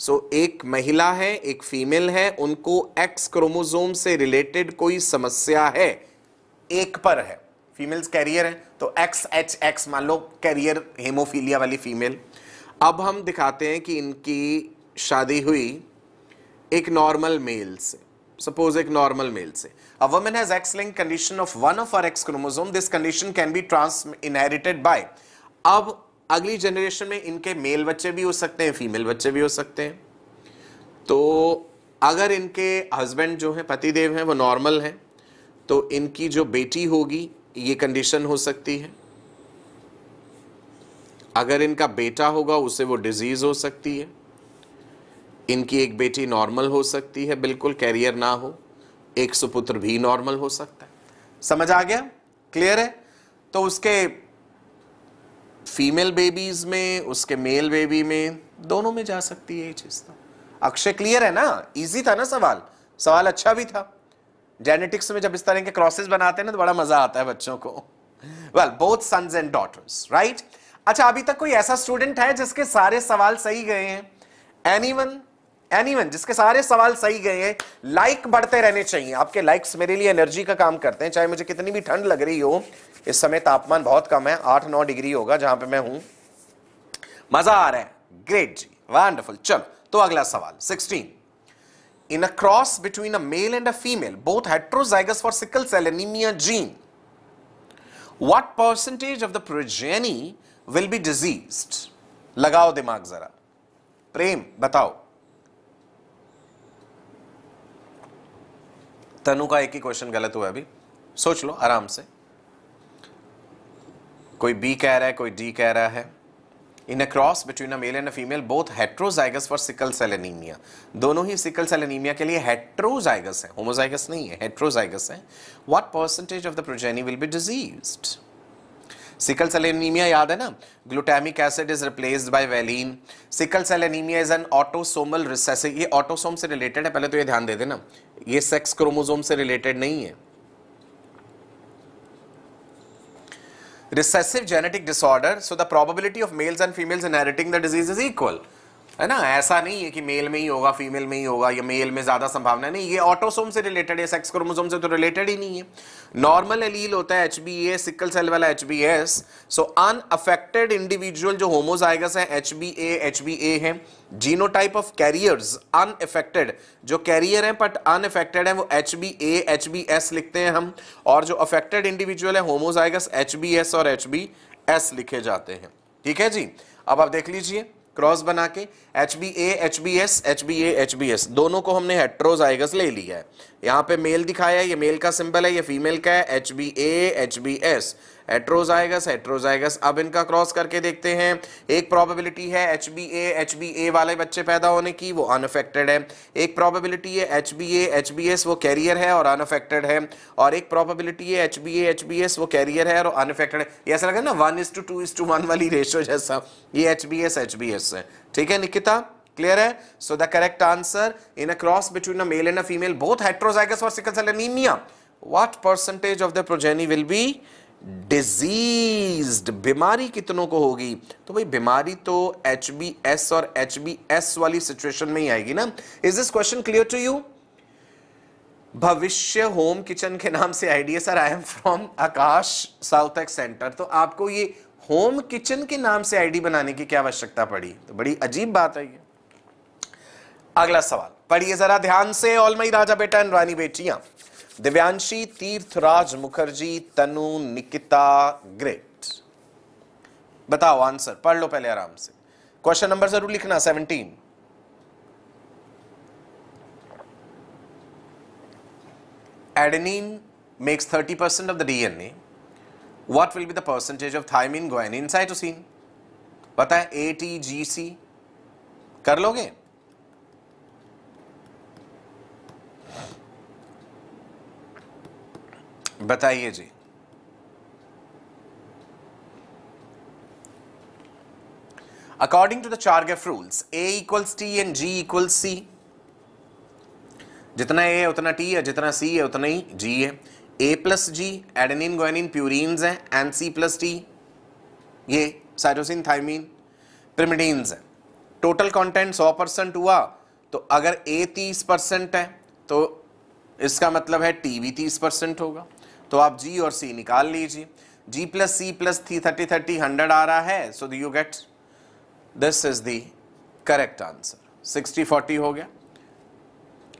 So so, एक महिला है एक फीमेल है उनको एक्स क्रोमोजोम से रिलेटेड कोई समस्या है एक पर है फीमेल्स कैरियर है तो एक्स एच एक्स मान लो कैरियर हेमोफीलिया वाली फीमेल अब हम दिखाते हैं कि इनकी शादी हुई एक नॉर्मल मेल से सपोज एक नॉर्मल मेल से a woman has X link condition of one of her X chromosome this condition can be trans inherited by अब अगली जनरेशन में इनके मेल बच्चे भी हो सकते हैं फीमेल बच्चे भी हो सकते हैं तो अगर इनके हस्बैंड जो हैं पतिदेव हैं वो नॉर्मल हैं तो इनकी जो बेटी होगी ये कंडीशन हो सकती है अगर इनका बेटा होगा उसे वो डिजीज़ हो सकती है इनकी एक बेटी नॉर्मल हो सकती है बिल्कुल कैरियर ना हो एक सुपुत्र भी नॉर्मल हो सकता है समझ आ गया क्लियर है तो उसके फीमेल बेबीज में उसके मेल बेबी में दोनों में जा सकती है ये चीज़ तो अक्षय क्लियर है ना इजी था ना सवाल सवाल अच्छा भी था जेनेटिक्स में जब इस तरह के क्रॉसेस बनाते हैं ना तो बड़ा मजा आता है बच्चों को well both sons and daughters right अच्छा अभी तक कोई ऐसा स्टूडेंट है जिसके सारे सवाल सही गए हैं एनी वन एनीवन जिसके सारे सवाल सही गए हैं लाइक बढ़ते रहने चाहिए आपके लाइक्स मेरे लिए एनर्जी का काम करते हैं चाहे मुझे कितनी भी ठंड लग रही हो इस समय तापमान बहुत कम है आठ नौ डिग्री होगा जहां पे मैं हूं मजा आ रहा है ग्रेट जी वंडरफुल चलो तो अगला सवाल sixteen in a cross between a male and a female both heterozygous for sickle cell anaemia gene what percentage of the progeny will be disease लगाओ दिमाग जरा प्रेम बताओ तनु का एक ही क्वेश्चन गलत हुआ अभी सोच लो आराम से कोई बी कह रहा है कोई डी कह रहा है in a cross between a male and a female both heterozygous for sickle cell anaemia दोनों ही सिकल सेल एनीमिया के लिए हेट्रोजाइगस है होमोजाइगस नहीं है हेट्रोजाइगस है what percentage of the progeny will be diseased sickle cell anaemia याद है ना glutamic acid is replace by valine sickle cell anaemia is an autosomal recessive ये ऑटोसोम से रिलेटेड है पहले तो ये ध्यान दे देना ये सेक्स क्रोमोसोम से रिलेटेड नहीं है recessive genetic disorder so the probability of males and females inheriting the disease is equal है ना ऐसा नहीं है कि मेल में ही होगा फीमेल में ही होगा या मेल में ज़्यादा संभावना नहीं ये ऑटोसोम से रिलेटेड है सेक्स क्रोमोसोम से तो रिलेटेड ही नहीं है नॉर्मल एलील होता है H B A sickle cell वाला H B S so unaffected individual जो होमोजाइगस है H B A H B A है जीनोटाइप ऑफ कैरियर्स अनएफेक्टेड जो कैरियर है बट अनएफेक्टेड है वो H B A H B S लिखते हैं हम और जो अफेक्टेड इंडिविजुअल है होमोजाइगस एच बी एस और एच बी एस लिखे जाते हैं ठीक है जी अब आप देख लीजिए क्रॉस बना के H B A H B S H B A H B S दोनों को हमने हेट्रोजाइगस ले लिया है यहाँ पे मेल दिखाया है ये मेल का सिंबल है ये फीमेल का है H B A H B S heterozygous heterozygous अब इनका क्रॉस करके देखते हैं एक प्रोबेबिलिटी है H B A H B A वाले बच्चे पैदा होने की वो अनअफेक्टेड है एक प्रोबेबिलिटी है H B A H B S वो कैरियर है और अनअफेक्टेड है और एक प्रोबेबिलिटी है H B A H B S वो कैरियर है और अनफेक्टेड है ऐसा लगा ना one is to two two is to one ratio जैसा ये H B S H B S है ठीक है निकिता क्लियर है so the correct answer in a cross between a male and a female both heterozygous और sickle cell anaemia what percentage of the progeny will be disease बीमारी कितनों को होगी तो भाई बीमारी तो एच बी एस और एच बी एस वाली सिचुएशन में ही आएगी ना is this question clear to you Bhavishya home kitchen के नाम से idea sir I am from Aakash South Ex centre तो आपको ये होम किचन के नाम से आईडी बनाने की क्या आवश्यकता पड़ी तो बड़ी अजीब बात है ये अगला सवाल पढ़िए जरा ध्यान से ऑलमई राजा बेटा एंड रानी बेटियां दिव्यांशी तीर्थराज मुखर्जी तनु निकिता ग्रेट बताओ आंसर पढ़ लो पहले आराम से क्वेश्चन नंबर जरूर लिखना seventeen makes thirty percent of the DNA what will be the percentage of thymine, guanine, cytosine? पता है ए टी जी सी कर लोगे बताइए जी according to the Chargaff rules A equals T and G equals C जितना A है उतना T है जितना सी है उतना ही जी है A plus G adenine guanine purines हैं एंड सी प्लस टी ये साइटोसिन थाइमिन प्रिमिडीन्स हैं टोटल कंटेंट 100 परसेंट हुआ तो अगर ए 30 परसेंट है तो इसका मतलब है टी भी 30 परसेंट होगा तो आप जी और सी निकाल लीजिए G plus C plus T thirty thirty hundred आ रहा है so you get this is the correct answer sixty forty हो गया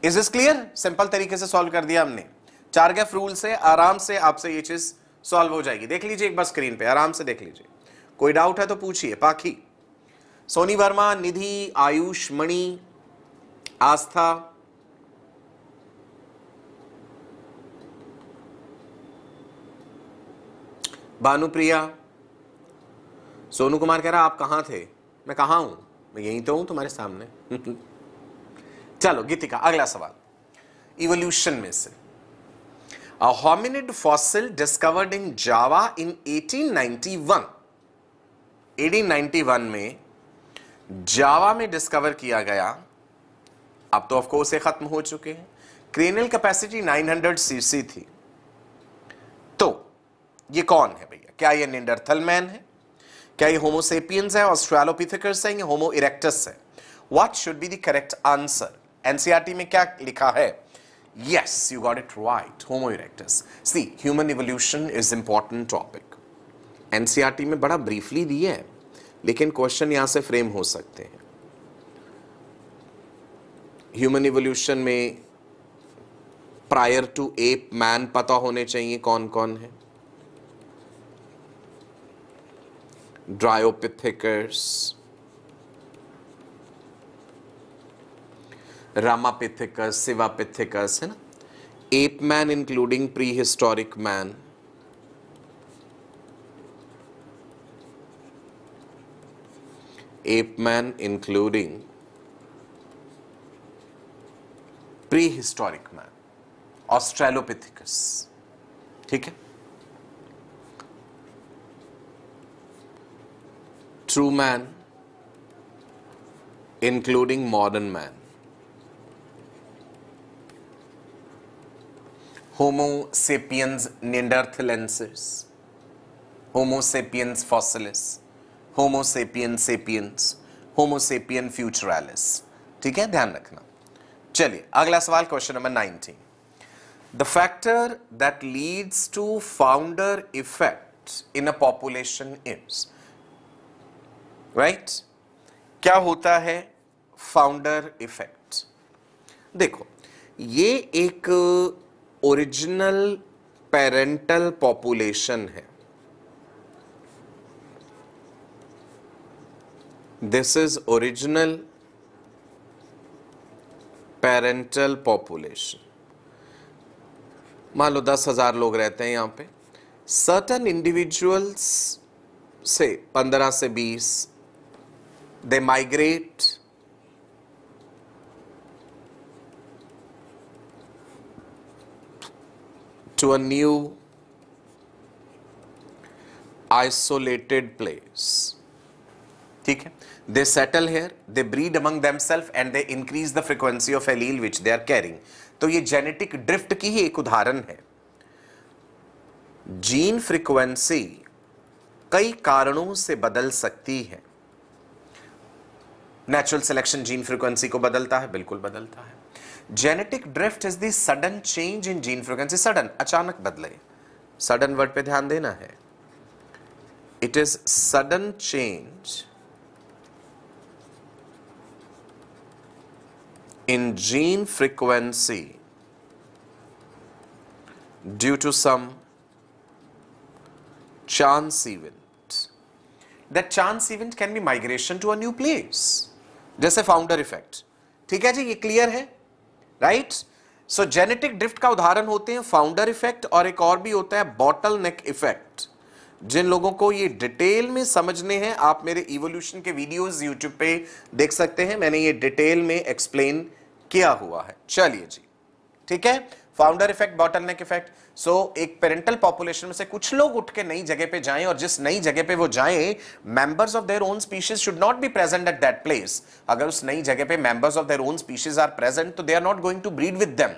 इज इज क्लियर सिंपल तरीके से सॉल्व कर दिया हमने चारगेफ रूल से आराम से आपसे ये चीज़ सॉल्व हो जाएगी देख लीजिए एक बार स्क्रीन पे आराम से देख लीजिए कोई डाउट है तो पूछिए पाखी सोनी वर्मा निधि आयुष मणि आस्था भानुप्रिया सोनू कुमार कह रहा आप कहां थे मैं कहा हूं मैं यहीं तो हूं तुम्हारे सामने चलो गीतिका अगला सवाल इवोल्यूशन में से a hominid fossil discovered in Java in 1891. 1891 में जावा में डिस्कवर किया गया अब तो ऑफकोर्स ये खत्म हो चुके हैं क्रेनल कैपेसिटी 900 सीसी थी तो ये कौन है भैया क्या ये निंडरथल मैन है क्या ये होमोसेपियंस है ऑस्ट्रेलोपिथिकर्स है या होमो इरेक्टस है what should be the correct answer NCERT में क्या लिखा है Yes, you got it right. Homo erectus. See, human evolution is important topic. ncrt में बड़ा briefly दिए है लेकिन क्वेश्चन यहाँ से फ्रेम हो सकते हैं ह्यूमन इवोल्यूशन में प्रायर टू एप मैन पता होने चाहिए कौन कौन है ड्रायोपिथिकर्स रामापेथिकस सिवापेथिकस है ना ape man including pre historic man ape man including pre historic man australopithecus ठीक है true man including modern man homo sapiens neanderthalensis homo sapiens fossilis homo sapien sapiens homo sapien futuralis ठीक है ध्यान रखना चलिए अगला सवाल question number nineteen the factor that leads to founder effect in a population is right क्या होता है फाउंडर इफेक्ट देखो ये एक ओरिजिनल पेरेंटल पॉपुलेशन है this is original parental population मान लो दस हजार लोग रहते हैं यहां पे सर्टन इंडिविजुअल्स से पंद्रह से बीस they migrate to a new isolated place. ठीक है they settle here, they breed among themselves and they increase the frequency of allele which they are carrying. तो ये genetic drift की ही एक उदाहरण है जीन फ्रीक्वेंसी कई कारणों से बदल सकती है नेचुरल सिलेक्शन जीन फ्रीक्वेंसी को बदलता है बिल्कुल बदलता है genetic drift is the sudden change in gene frequency sudden अचानक बदले सडन वर्ड पे ध्यान देना है it is sudden change in gene frequency due to some chance event that chance event can be migration to a new place जैसे founder effect ठीक है जी ये क्लियर है राइट सो जेनेटिक ड्रिफ्ट का उदाहरण होते हैं फाउंडर इफेक्ट और एक और भी होता है बॉटल नेक इफेक्ट जिन लोगों को ये डिटेल में समझने हैं आप मेरे इवोल्यूशन के वीडियोस यूट्यूब पे देख सकते हैं मैंने ये डिटेल में एक्सप्लेन किया हुआ है चलिए जी ठीक है founder effect bottleneck effect so एक पेरेंटल पॉपुलेशन में से कुछ लोग उठ के नई जगह पे जाएं और जिस नई जगह पे वो जाएं members of their own species should not be present at that place अगर उस नई जगह पे members of their own species are present तो they are not going to breed with them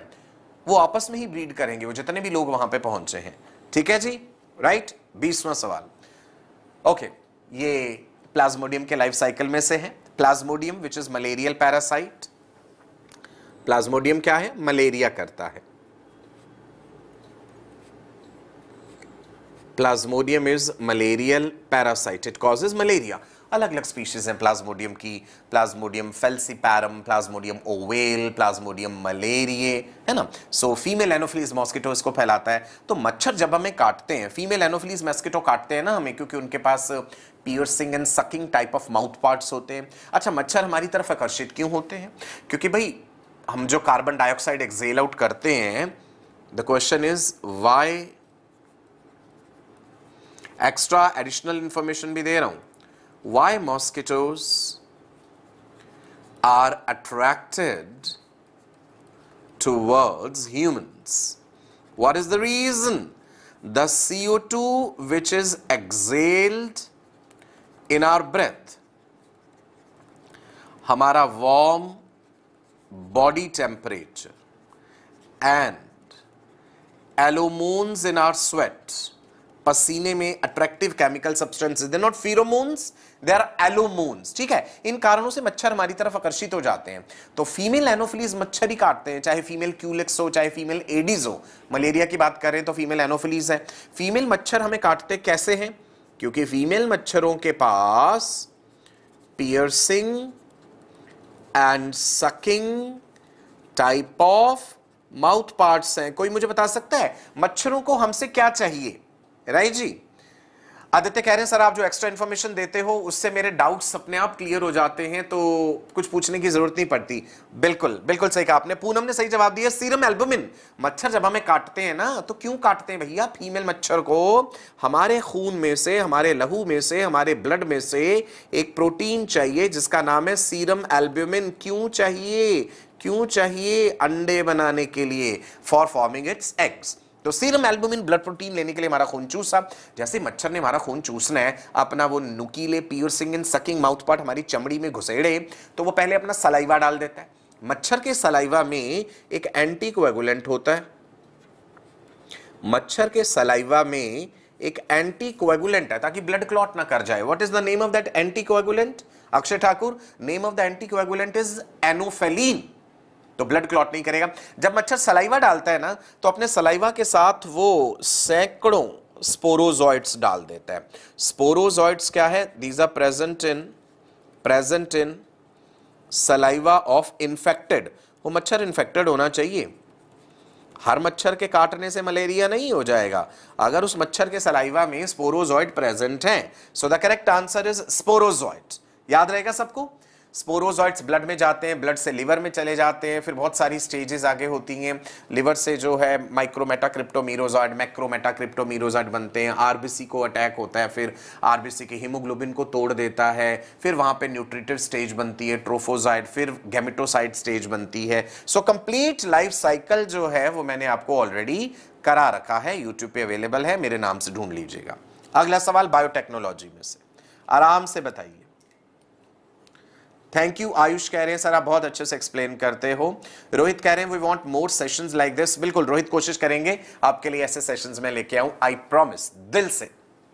वो आपस में ही ब्रीड करेंगे वो जितने भी लोग वहां पे पहुंचे हैं ठीक है जी राइट बीसवां सवाल ओके okay, ये प्लाज्मोडियम के लाइफ साइकिल में से है plasmodium which is malarial parasite plasmodium क्या है मलेरिया करता है Plasmodium is malarial parasite. It causes malaria अलग अलग स्पीशीज़ हैं प्लाज्मोडियम की plasmodium falciparum plasmodium ovale plasmodium malariae है ना सो फीमेल एनोफिलीज मॉस्किटो इसको फैलाता है तो मच्छर जब हमें काटते हैं फीमेल एनोफिलीज मॉस्किटो काटते हैं ना हमें क्योंकि उनके पास piercing and sucking type of mouth parts होते हैं अच्छा मच्छर हमारी तरफ आकर्षित क्यों होते हैं क्योंकि भाई हम जो कार्बन डाइऑक्साइड एक्जेल आउट करते हैं the question is why extra additional information भी दे रहा हूं why mosquitoes are attracted towards humans. What is the reason? The CO2 which is exhaled in our breath, हमारा warm body temperature and allomones in our sweat पसीने में attractive chemical substances they not pheromones they are allomones ठीक है इन कारणों से मच्छर हमारी तरफ आकर्षित हो जाते हैं तो फीमेल एनोफिलीज मच्छर ही काटते हैं चाहे फीमेल क्यूलिक्स हो चाहे फीमेल एडीज हो मलेरिया की बात करें तो फीमेल एनोफिलीज है फीमेल मच्छर हमें काटते कैसे हैं क्योंकि फीमेल मच्छरों के पास piercing and sucking type of mouth parts हैं कोई मुझे बता सकता है मच्छरों को हमसे क्या चाहिए राइट जी आदित्य कह रहे हैं सर आप जो एक्स्ट्रा इन्फॉर्मेशन देते हो उससे मेरे डाउट्स अपने आप क्लियर हो जाते हैं तो कुछ पूछने की जरूरत नहीं पड़ती बिल्कुल बिल्कुल सही कहा आपने पूनम ने सही जवाब दिया सीरम एल्बुमिन मच्छर जब हमें काटते हैं ना तो क्यों काटते हैं भैया फीमेल मच्छर को हमारे खून में से हमारे लहू में से हमारे ब्लड में से एक प्रोटीन चाहिए जिसका नाम है सीरम एल्ब्यूमिन क्यों चाहिए क्यों चाहिए अंडे बनाने के लिए फॉर फॉर्मिंग इट्स एग्स तो सीरम एल्बुमिन ब्लड प्रोटीन लेने के लिए हमारा खून चूसा जैसे मच्छर ने हमारा खून चूसना है अपना वो नुकीले piercing in sucking mouth part हमारी चमड़ी में घुसेड़े तो वो पहले अपना सलाइवा डाल देता है मच्छर के सलाइवा में एक एंटी कोएगुलेंट होता है मच्छर के सलाइवा में एक एंटी कोएगुलेंट है ताकि ब्लड क्लॉट ना कर जाए what is the name of that anticoagulant Akshay Thakur name of the anticoagulant is anopheline तो ब्लड क्लॉट नहीं करेगा जब मच्छर सलाइवा डालता है ना तो अपने सलाइवा के साथ वो सैकड़ों स्पोरोजॉइड्स डाल देता है स्पोरोजॉइड्स क्या है these are present in present in saliva of infected वो मच्छर इन्फेक्टेड होना चाहिए हर मच्छर के काटने से मलेरिया नहीं हो जाएगा अगर उस मच्छर के सलाइवा में स्पोरोजॉइड प्रेजेंट हैं so the correct answer is sporozoite याद रहेगा सबको स्पोरोजॉइड्स ब्लड में जाते हैं ब्लड से लिवर में चले जाते हैं फिर बहुत सारी स्टेजेस आगे होती हैं लिवर से जो है माइक्रोमेटा क्रिप्टोमीरोजॉइड मैक्रोमेटा क्रिप्टोमीरोजॉइड बनते हैं आरबीसी को अटैक होता है फिर आरबीसी के हीमोग्लोबिन को तोड़ देता है फिर वहाँ पर न्यूट्रिटिव स्टेज बनती है ट्रोफोजाइड फिर गेमिटोसाइड स्टेज बनती है सो कंप्लीट लाइफ साइकिल जो है वो मैंने आपको ऑलरेडी करा रखा है यूट्यूब पर अवेलेबल है मेरे नाम से ढूंढ लीजिएगा अगला सवाल बायोटेक्नोलॉजी में से आराम से बताइए थैंक यू आयुष कह रहे हैं सर आप बहुत अच्छे से एक्सप्लेन करते हो रोहित कह रहे हैं we want more sessions like this बिल्कुल रोहित कोशिश करेंगे आपके लिए ऐसे सेशंस में लेके आऊं आई प्रॉमिस दिल से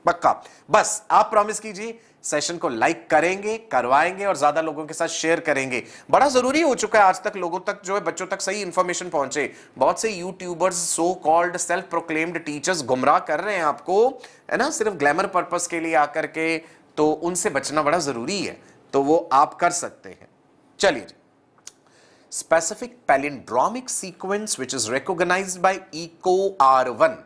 पक्का बस आप प्रॉमिस कीजिए सेशन को लाइक करेंगे करवाएंगे और ज्यादा लोगों के साथ शेयर करेंगे बड़ा जरूरी हो चुका है आज तक लोगों तक जो है बच्चों तक सही इंफॉर्मेशन पहुंचे बहुत से youtubers so called self proclaimed teachers गुमराह कर रहे हैं आपको है ना सिर्फ ग्लैमर पर्पस के लिए आकर के तो उनसे बचना बड़ा जरूरी है तो वो आप कर सकते हैं चलिए specific palindromic sequence which is recognise by eco r one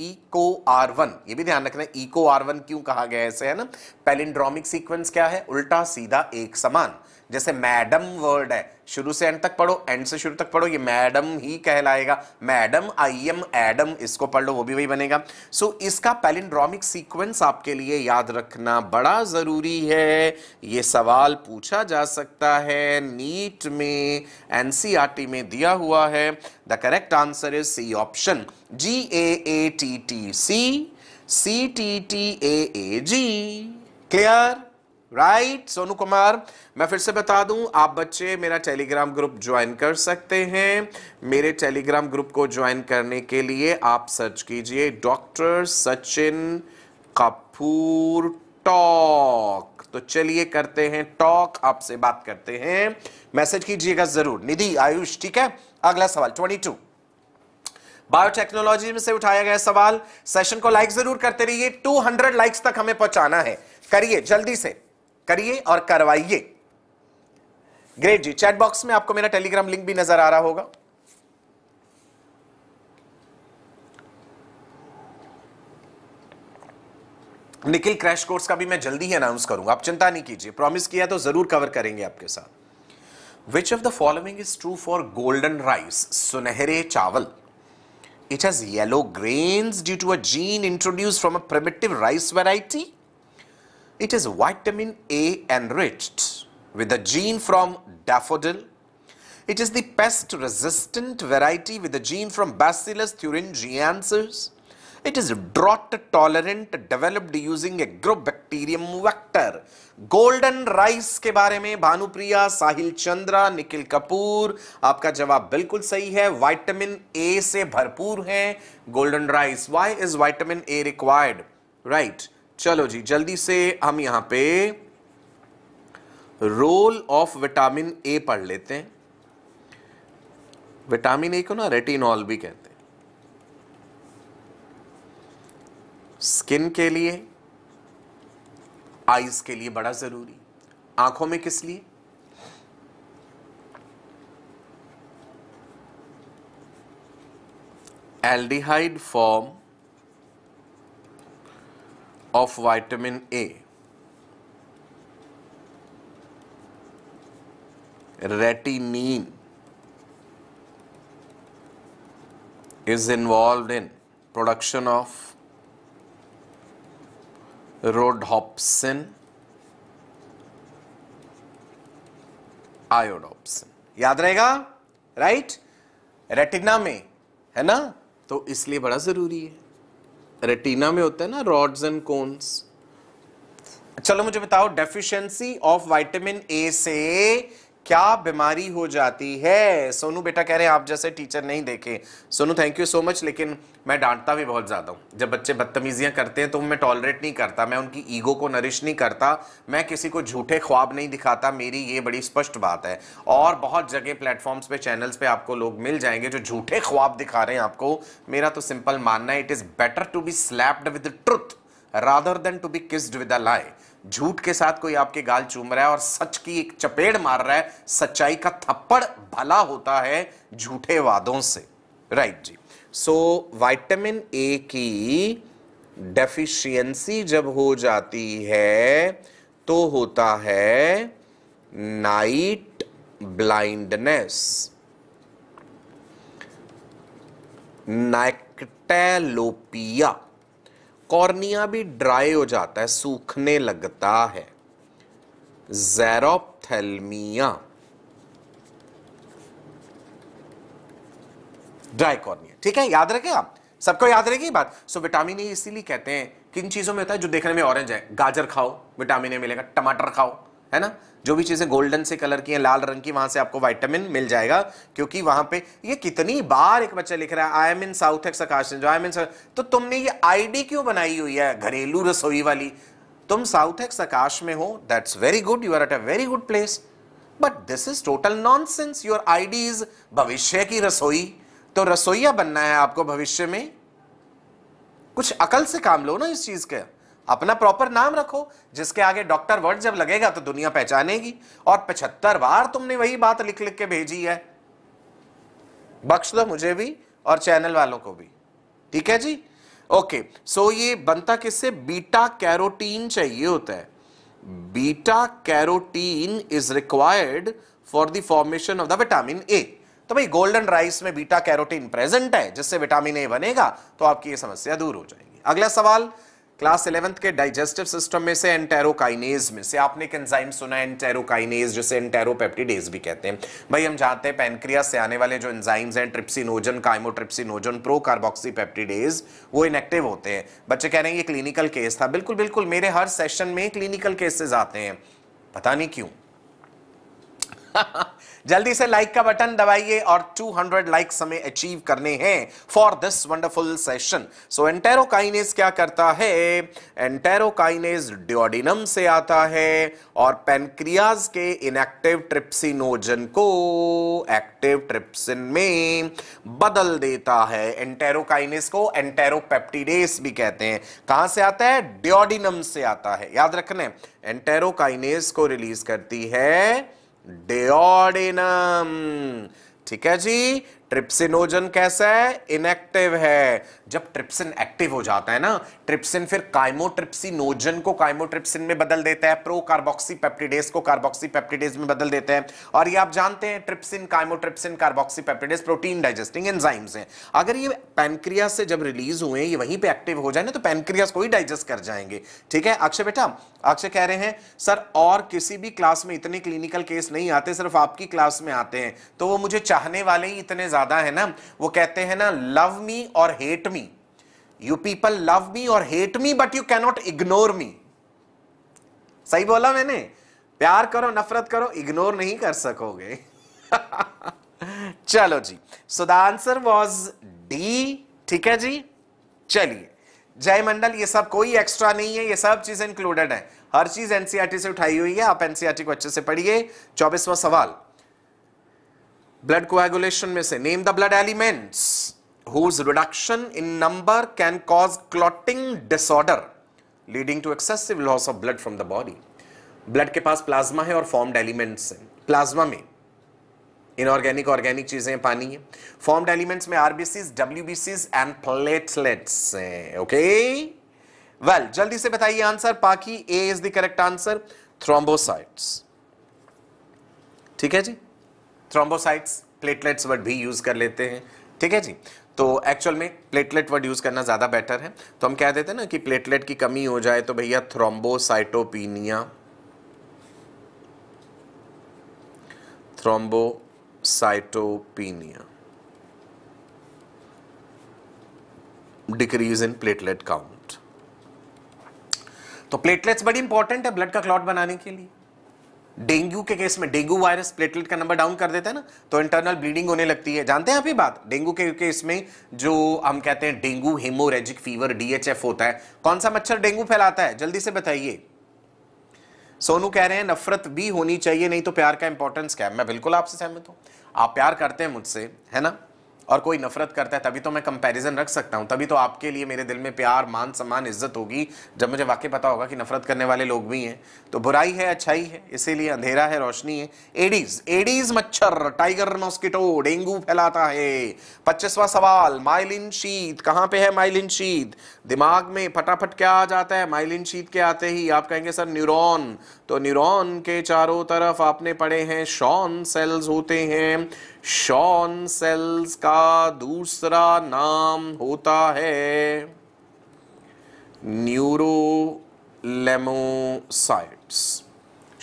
eco r one ये भी ध्यान रखना इको आर वन क्यों कहा गया ऐसे है ना पैलिंड्रॉमिक सीक्वेंस क्या है उल्टा सीधा एक समान जैसे मैडम वर्ड है शुरू से एंड तक पढ़ो एंड से शुरू तक पढ़ो ये मैडम ही कहलाएगा मैडम आई एम एडम इसको पढ़ लो वो भी वही बनेगा सो so, इसका पैलिंड्रॉमिक सीक्वेंस आपके लिए याद रखना बड़ा ज़रूरी है ये सवाल पूछा जा सकता है नीट में एनसीईआरटी e में दिया हुआ है the correct answer is C option G A A T T C C T T A A G clear right Sonu Kumar मैं फिर से बता दूं आप बच्चे मेरा टेलीग्राम ग्रुप ज्वाइन कर सकते हैं मेरे टेलीग्राम ग्रुप को ज्वाइन करने के लिए आप सर्च कीजिए डॉक्टर सचिन कपूर टॉक तो चलिए करते हैं टॉक आपसे बात करते हैं मैसेज कीजिएगा जरूर निधि आयुष ठीक है अगला सवाल ट्वेंटी टू बायोटेक्नोलॉजी में से उठाया गया सवाल सेशन को लाइक जरूर करते रहिए 200 लाइक्स तक हमें पहुंचाना है करिए जल्दी से करिए और करवाइए ग्रेट जी चैट बॉक्स में आपको मेरा टेलीग्राम लिंक भी नजर आ रहा होगा निखिल क्रैश कोर्स का भी मैं जल्दी ही अनाउंस करूंगा आप चिंता नहीं कीजिए प्रॉमिस किया तो जरूर कवर करेंगे आपके साथ which of the following is true for golden rice सुनहरे चावल it has yellow grains due to a gene introduce from a primitive rice variety It is vitamin A enriched with a gene from daffodil. It is the pest resistant variety with a gene from Bacillus thuringiensis. It is drought tolerant developed using a group bacterium vector. Golden rice के बारे में भानुप्रिया साहिल चंद्रा निखिल कपूर आपका जवाब बिल्कुल सही है vitamin A से भरपूर है golden rice why is vitamin A required right चलो जी जल्दी से हम यहां पे रोल ऑफ विटामिन ए पढ़ लेते हैं विटामिन ए को ना रेटिनॉल भी कहते हैं स्किन के लिए आईज के लिए बड़ा जरूरी आंखों में किस लिए aldehyde form of vitamin A. Retinine is involved in production of rhodopsin iodopsin. याद रहेगा राइट रेटिना में है ना तो इसलिए बड़ा जरूरी है रेटिना में होता है ना रॉड्स एंड कोन्स चलो मुझे बताओ डेफिशिएंसी ऑफ विटामिन ए से क्या बीमारी हो जाती है सोनू बेटा कह रहे हैं आप जैसे टीचर नहीं देखे Sonu thank you so much लेकिन मैं डांटता भी बहुत ज़्यादा हूँ जब बच्चे बदतमीज़ियाँ करते हैं तो मैं टॉलरेट नहीं करता मैं उनकी ईगो को नरिश नहीं करता मैं किसी को झूठे ख्वाब नहीं दिखाता मेरी ये बड़ी स्पष्ट बात है और बहुत जगह प्लेटफॉर्म्स पे चैनल्स पे आपको लोग मिल जाएंगे जो झूठे ख्वाब दिखा रहे हैं आपको मेरा तो सिंपल मानना है it is better to be slapped with truth rather than to be kissed with a lie झूठ के साथ कोई आपके गाल चूम रहा है और सच की एक चपेड़ मार रहा है सच्चाई का थप्पड़ भला होता है झूठे वादों से राइट right जी सो वाइटामिन ए की डेफिशिएंसी जब हो जाती है तो होता है नाइट ब्लाइंडनेस नाइकटेलोपिया कॉर्निया भी ड्राई हो जाता है सूखने लगता है जेरोपथेलमिया ड्राई कॉर्निया ठीक है याद रखें आप सबको याद रहेगी बात सो विटामिन ए इसीलिए कहते हैं किन चीजों में होता है जो देखने में ऑरेंज है गाजर खाओ विटामिन ए मिलेगा टमाटर खाओ है ना जो भी चीज़ें गोल्डन से कलर की हैं लाल रंग की वहां से आपको वाइटामिन मिल जाएगा क्योंकि वहां पे ये कितनी बार एक बच्चा लिख रहा है I am in South Ex Aakash जो आई एम इन तो तुमने ये आईडी क्यों बनाई हुई है घरेलू रसोई वाली तुम साउथ एक्स आकाश में हो that's very good you are at a very good place but this is total nonsense your I is भविष्य की रसोई तो रसोईया बनना है आपको भविष्य में कुछ अकल से काम लो ना इस चीज़ का अपना प्रॉपर नाम रखो जिसके आगे डॉक्टर वर्ड जब लगेगा तो दुनिया पहचानेगी और पचहत्तर बार तुमने वही बात लिख लिख के भेजी है बख्श दो मुझे भी और चैनल वालों को भी ठीक है जी ओके सो ये बनता किससे बीटा कैरोटीन चाहिए होता है beta carotene is required for the formation of the vitamin A तो भाई गोल्डन राइस में बीटा कैरोटीन प्रेजेंट है जिससे विटामिन ए बनेगा तो आपकी ये समस्या दूर हो जाएगी अगला सवाल क्लास इलेवेंथ के डाइजेस्टिव सिस्टम में से एंटेरोकाइनेज में से आपने एक एंजाइम सुना है एंटेरोकाइनेज जिसे एंटेरोपेप्टिडेज भी कहते हैं भाई हम जानते हैं पैनक्रिया से आने वाले जो एंजाइम्स हैं ट्रिप्सिनोजन काइमोट्रिप्सिनोजन प्रो कार्बोक्सीपेप्टिडेज वो इनएक्टिव होते हैं बच्चे कह रहे हैं ये क्लिनिकल केस था बिल्कुल बिल्कुल मेरे हर सेशन में क्लिनिकल केसेस आते हैं पता नहीं क्यों जल्दी से लाइक का बटन दबाइए और 200 लाइक्स हमें अचीव करने हैं for this wonderful session so enterokinase क्या करता है एंटेरोकाइनेज डिओडिनम से आता है और पेनक्रियाज के इनएक्टिव ट्रिप्सिनोजन को एक्टिव ट्रिप्सिन में बदल देता है एंटेरोकाइनेज को एंटेरोपेप्टिडेस भी कहते हैं कहां से आता है डिओडिनम से आता है याद रखना एंटेरोकाइनेज को रिलीज करती है डिओडिनम ठीक है जी ट्रिप्सिनोजन कैसा है इनएक्टिव है जब ट्रिप्सिन एक्टिव हो जाता है ना ट्रिप्सिन फिर काइमोट्रिप्सिनोजन को काइमोट्रिप्सिन में बदल देता है प्रो कार्बोक्सी कार्बोक्सीपेप्टिडेज को कार्बोक्सी कार्बोक्सीपेप्टिडेज में बदल देता है और ये आप जानते हैं trypsin chymotrypsin carboxy carboxypeptidase protein digesting enzymes हैं अगर ये पैनक्रिया से जब रिलीज हुए ये वहीं पर एक्टिव हो जाए ना तो पैनक्रियास को ही डाइजेस्ट कर जाएंगे ठीक है अक्षय बेटा अक्षय कह रहे हैं सर और किसी भी क्लास में इतने क्लिनिकल केस नहीं आते सिर्फ आपकी क्लास में आते हैं तो वो मुझे चाहने वाले ही इतने ज्यादा है ना वो कहते हैं ना लव मी और hate me you people love me और hate me but you cannot ignore me सही बोला मैंने प्यार करो नफरत करो इग्नोर नहीं कर सकोगे चलो जी so the answer was D ठीक है जी चलिए जय मंडल ये सब कोई एक्स्ट्रा नहीं है ये सब चीज इंक्लूडेड है हर चीज एनसीआरटी e से उठाई हुई है आप एनसीआरटी e को अच्छे से पढ़िए चौबीसवा सवाल ब्लड कोएगुलेशन में से name the blood elements whose reduction in number can cause clotting disorder leading to excessive loss of blood from the body. Blood के पास प्लाज्मा है और फॉर्म्ड एलिमेंट्स हैं प्लाज्मा में इनऑर्गेनिक ऑर्गेनिक चीजें पानी है फॉर्म्ड एलिमेंट्स में आरबीसीज डब्ल्यूबीसीज एंड प्लेटलेट्स हैं ओके वेल जल्दी से बताइए आंसर पाकि A is the correct answer thrombocytes ठीक है जी थ्रोम्बोसाइट्स प्लेटलेट्स वर्ड भी यूज कर लेते हैं ठीक है जी तो एक्चुअल में प्लेटलेट वर्ड यूज़ करना ज़्यादा बेटर है तो हम कह देते हैं ना कि प्लेटलेट की कमी हो जाए तो भैया thrombocytopenia thrombocytopenia decrease in platelet count तो प्लेटलेट्स बड़ी इंपॉर्टेंट है ब्लड का क्लॉट बनाने के लिए डेंगू के केस में डेंगू वायरस प्लेटलेट का नंबर डाउन कर देता है ना तो इंटरनल ब्लीडिंग होने लगती है जानते हैं आप ये बात डेंगू के केस में जो हम कहते हैं डेंगू हेमोरेजिक फीवर डीएचएफ होता है कौन सा मच्छर डेंगू फैलाता है जल्दी से बताइए सोनू कह रहे हैं नफरत भी होनी चाहिए नहीं तो प्यार का इंपॉर्टेंस क्या है मैं बिल्कुल आपसे सहमत हूँ आप प्यार करते हैं मुझसे है ना और कोई नफरत करता है तभी तो मैं कंपैरिजन रख सकता हूँ तभी तो आपके लिए मेरे दिल में प्यार मान सम्मान इज्जत होगी जब मुझे वाकई पता होगा कि नफरत करने वाले लोग भी हैं तो बुराई है अच्छाई है इसीलिए अंधेरा है रोशनी है एडीज एडीज मच्छर टाइगर मॉस्किटो डेंगू फैलाता है पच्चीसवा सवाल माइलिन शीत कहाँ पे है माइलिन शीत दिमाग में फटाफट क्या आ जाता है माइलिन शीत के आते ही आप कहेंगे सर न्यूरॉन तो न्यूरॉन के चारों तरफ आपने पढ़े हैं शॉन सेल्स होते हैं शॉन सेल्स का दूसरा नाम होता है neurolemmocytes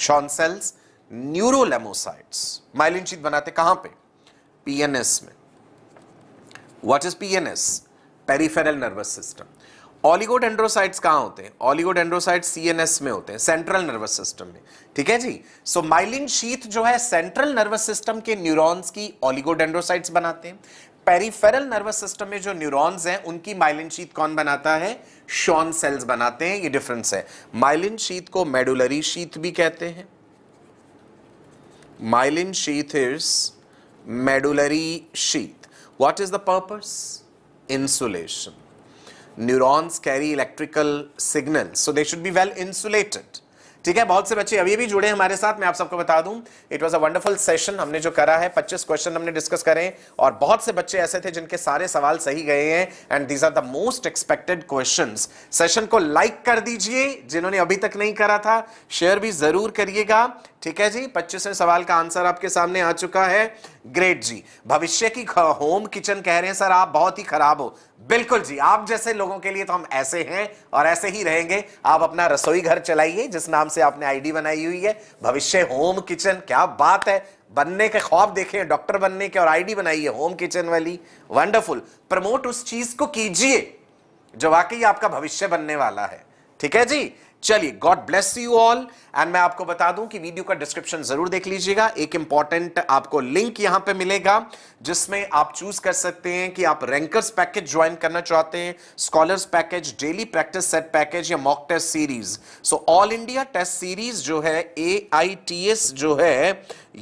schwann cells neurolemmocytes myelin sheath बनाते कहां पे पीएनएस में what is PNS peripheral nervous system oligodendrocytes कहाँ होते हैं ऑलिगोडेंड्रोसाइट एस में होते हैं सेंट्रल नर्वस सिस्टम में ठीक है जी सो माइलिन शीथ जो है सेंट्रल नर्वस सिस्टम के न्यूरॉन्स की एंड्रोसाइट्स बनाते हैं पेरीफेरल नर्वस सिस्टम में जो न्यूरॉन्स हैं उनकी माइलिन शीत कौन बनाता है शॉन सेल्स बनाते हैं ये डिफरेंस है माइलिन शीत को मेडुलरी शीत भी कहते हैं myelin sheath is medullary sheath what is the purpose insulation neurons carry electrical signal so they should be well insulated ठीक है बहुत से बच्चे अभी भी जुड़े हमारे साथ मैं आप सबको बता दूं it was a wonderful session हमने जो करा है 25 क्वेश्चन हमने डिस्कस करे और बहुत से बच्चे ऐसे थे जिनके सारे सवाल सही गए हैं and these are the most expected questions session को लाइक कर दीजिए जिन्होंने अभी तक नहीं करा था शेयर भी जरूर करिएगा ठीक है जी पच्चीसवें सवाल का आंसर आपके सामने आ चुका है ग्रेट जी भविष्य की होम किचन कह रहे हैं सर आप बहुत ही खराब हो बिल्कुल जी आप जैसे लोगों के लिए तो हम ऐसे हैं और ऐसे ही रहेंगे आप अपना रसोई घर चलाइए जिस नाम से आपने आईडी बनाई हुई है भविष्य होम किचन क्या बात है बनने के ख्वाब देखे डॉक्टर बनने के और आईडी बनाई है होम किचन वाली वंडरफुल प्रमोट उस चीज को कीजिए जो वाकई आपका भविष्य बनने वाला है ठीक है जी चलिए God bless you all and मैं आपको बता दूं कि वीडियो का डिस्क्रिप्शन जरूर देख लीजिएगा एक इंपॉर्टेंट आपको लिंक यहां पे मिलेगा जिसमें आप चूज कर सकते हैं कि आप रैंकर्स पैकेज ज्वाइन करना चाहते हैं scholars package daily practice set package या mock test series so all India test series जो है ए जो है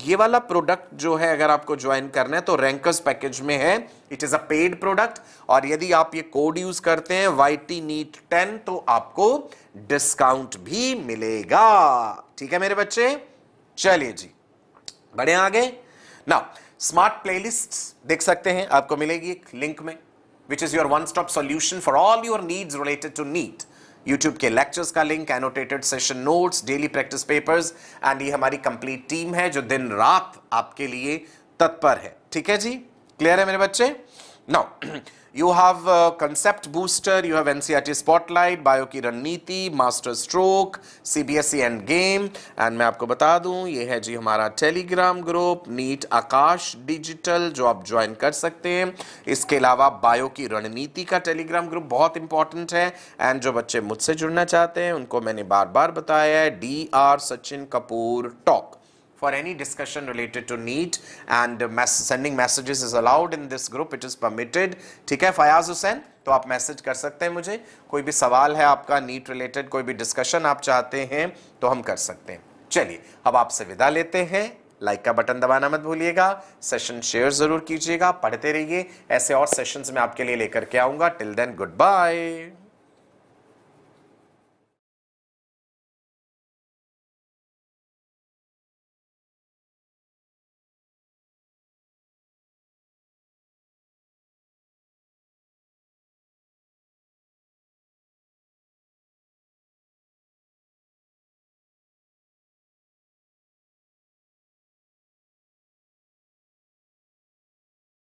ये वाला प्रोडक्ट जो है अगर आपको ज्वाइन करना है तो रैंकर्स पैकेज में है it is a paid product और यदि आप ये कोड यूज करते हैं वाई टी नीट टेन तो आपको डिस्काउंट भी मिलेगा ठीक है मेरे बच्चे चलिए जी बढ़े आगे ना स्मार्ट प्लेलिस्ट देख सकते हैं आपको मिलेगी एक लिंक में which is your one stop solution for all your needs related to NEET YouTube के लेक्चर्स का link annotated session notes daily practice papers and ये हमारी कंप्लीट टीम है जो दिन रात आपके लिए तत्पर है ठीक है जी क्लियर है मेरे बच्चे नौ You have uh, Concept Booster, you have NCRT e Spotlight, Biokiran Niti, Master Stroke, CBSE and game and मैं आपको बता दूं ये है जी हमारा Telegram group NEET Aakash digital जो आप ज्वाइन कर सकते हैं इसके अलावा बायो की रणनीति का टेलीग्राम ग्रुप बहुत इंपॉर्टेंट है एंड जो बच्चे मुझसे जुड़ना चाहते हैं उनको मैंने बार बार बताया है D R Sachin Kapoor talk for any discussion related to NEET and mes sending messages is allowed in this group. It is permitted. ठीक है फयाज हुसैन तो आप मैसेज कर सकते हैं मुझे कोई भी सवाल है आपका नीट रिलेटेड कोई भी डिस्कशन आप चाहते हैं तो हम कर सकते हैं चलिए अब आपसे विदा लेते हैं लाइक का बटन दबाना मत भूलिएगा सेशन शेयर जरूर कीजिएगा पढ़ते रहिए ऐसे और सेशंस में आपके लिए लेकर के आऊंगा टिल देन गुड बाय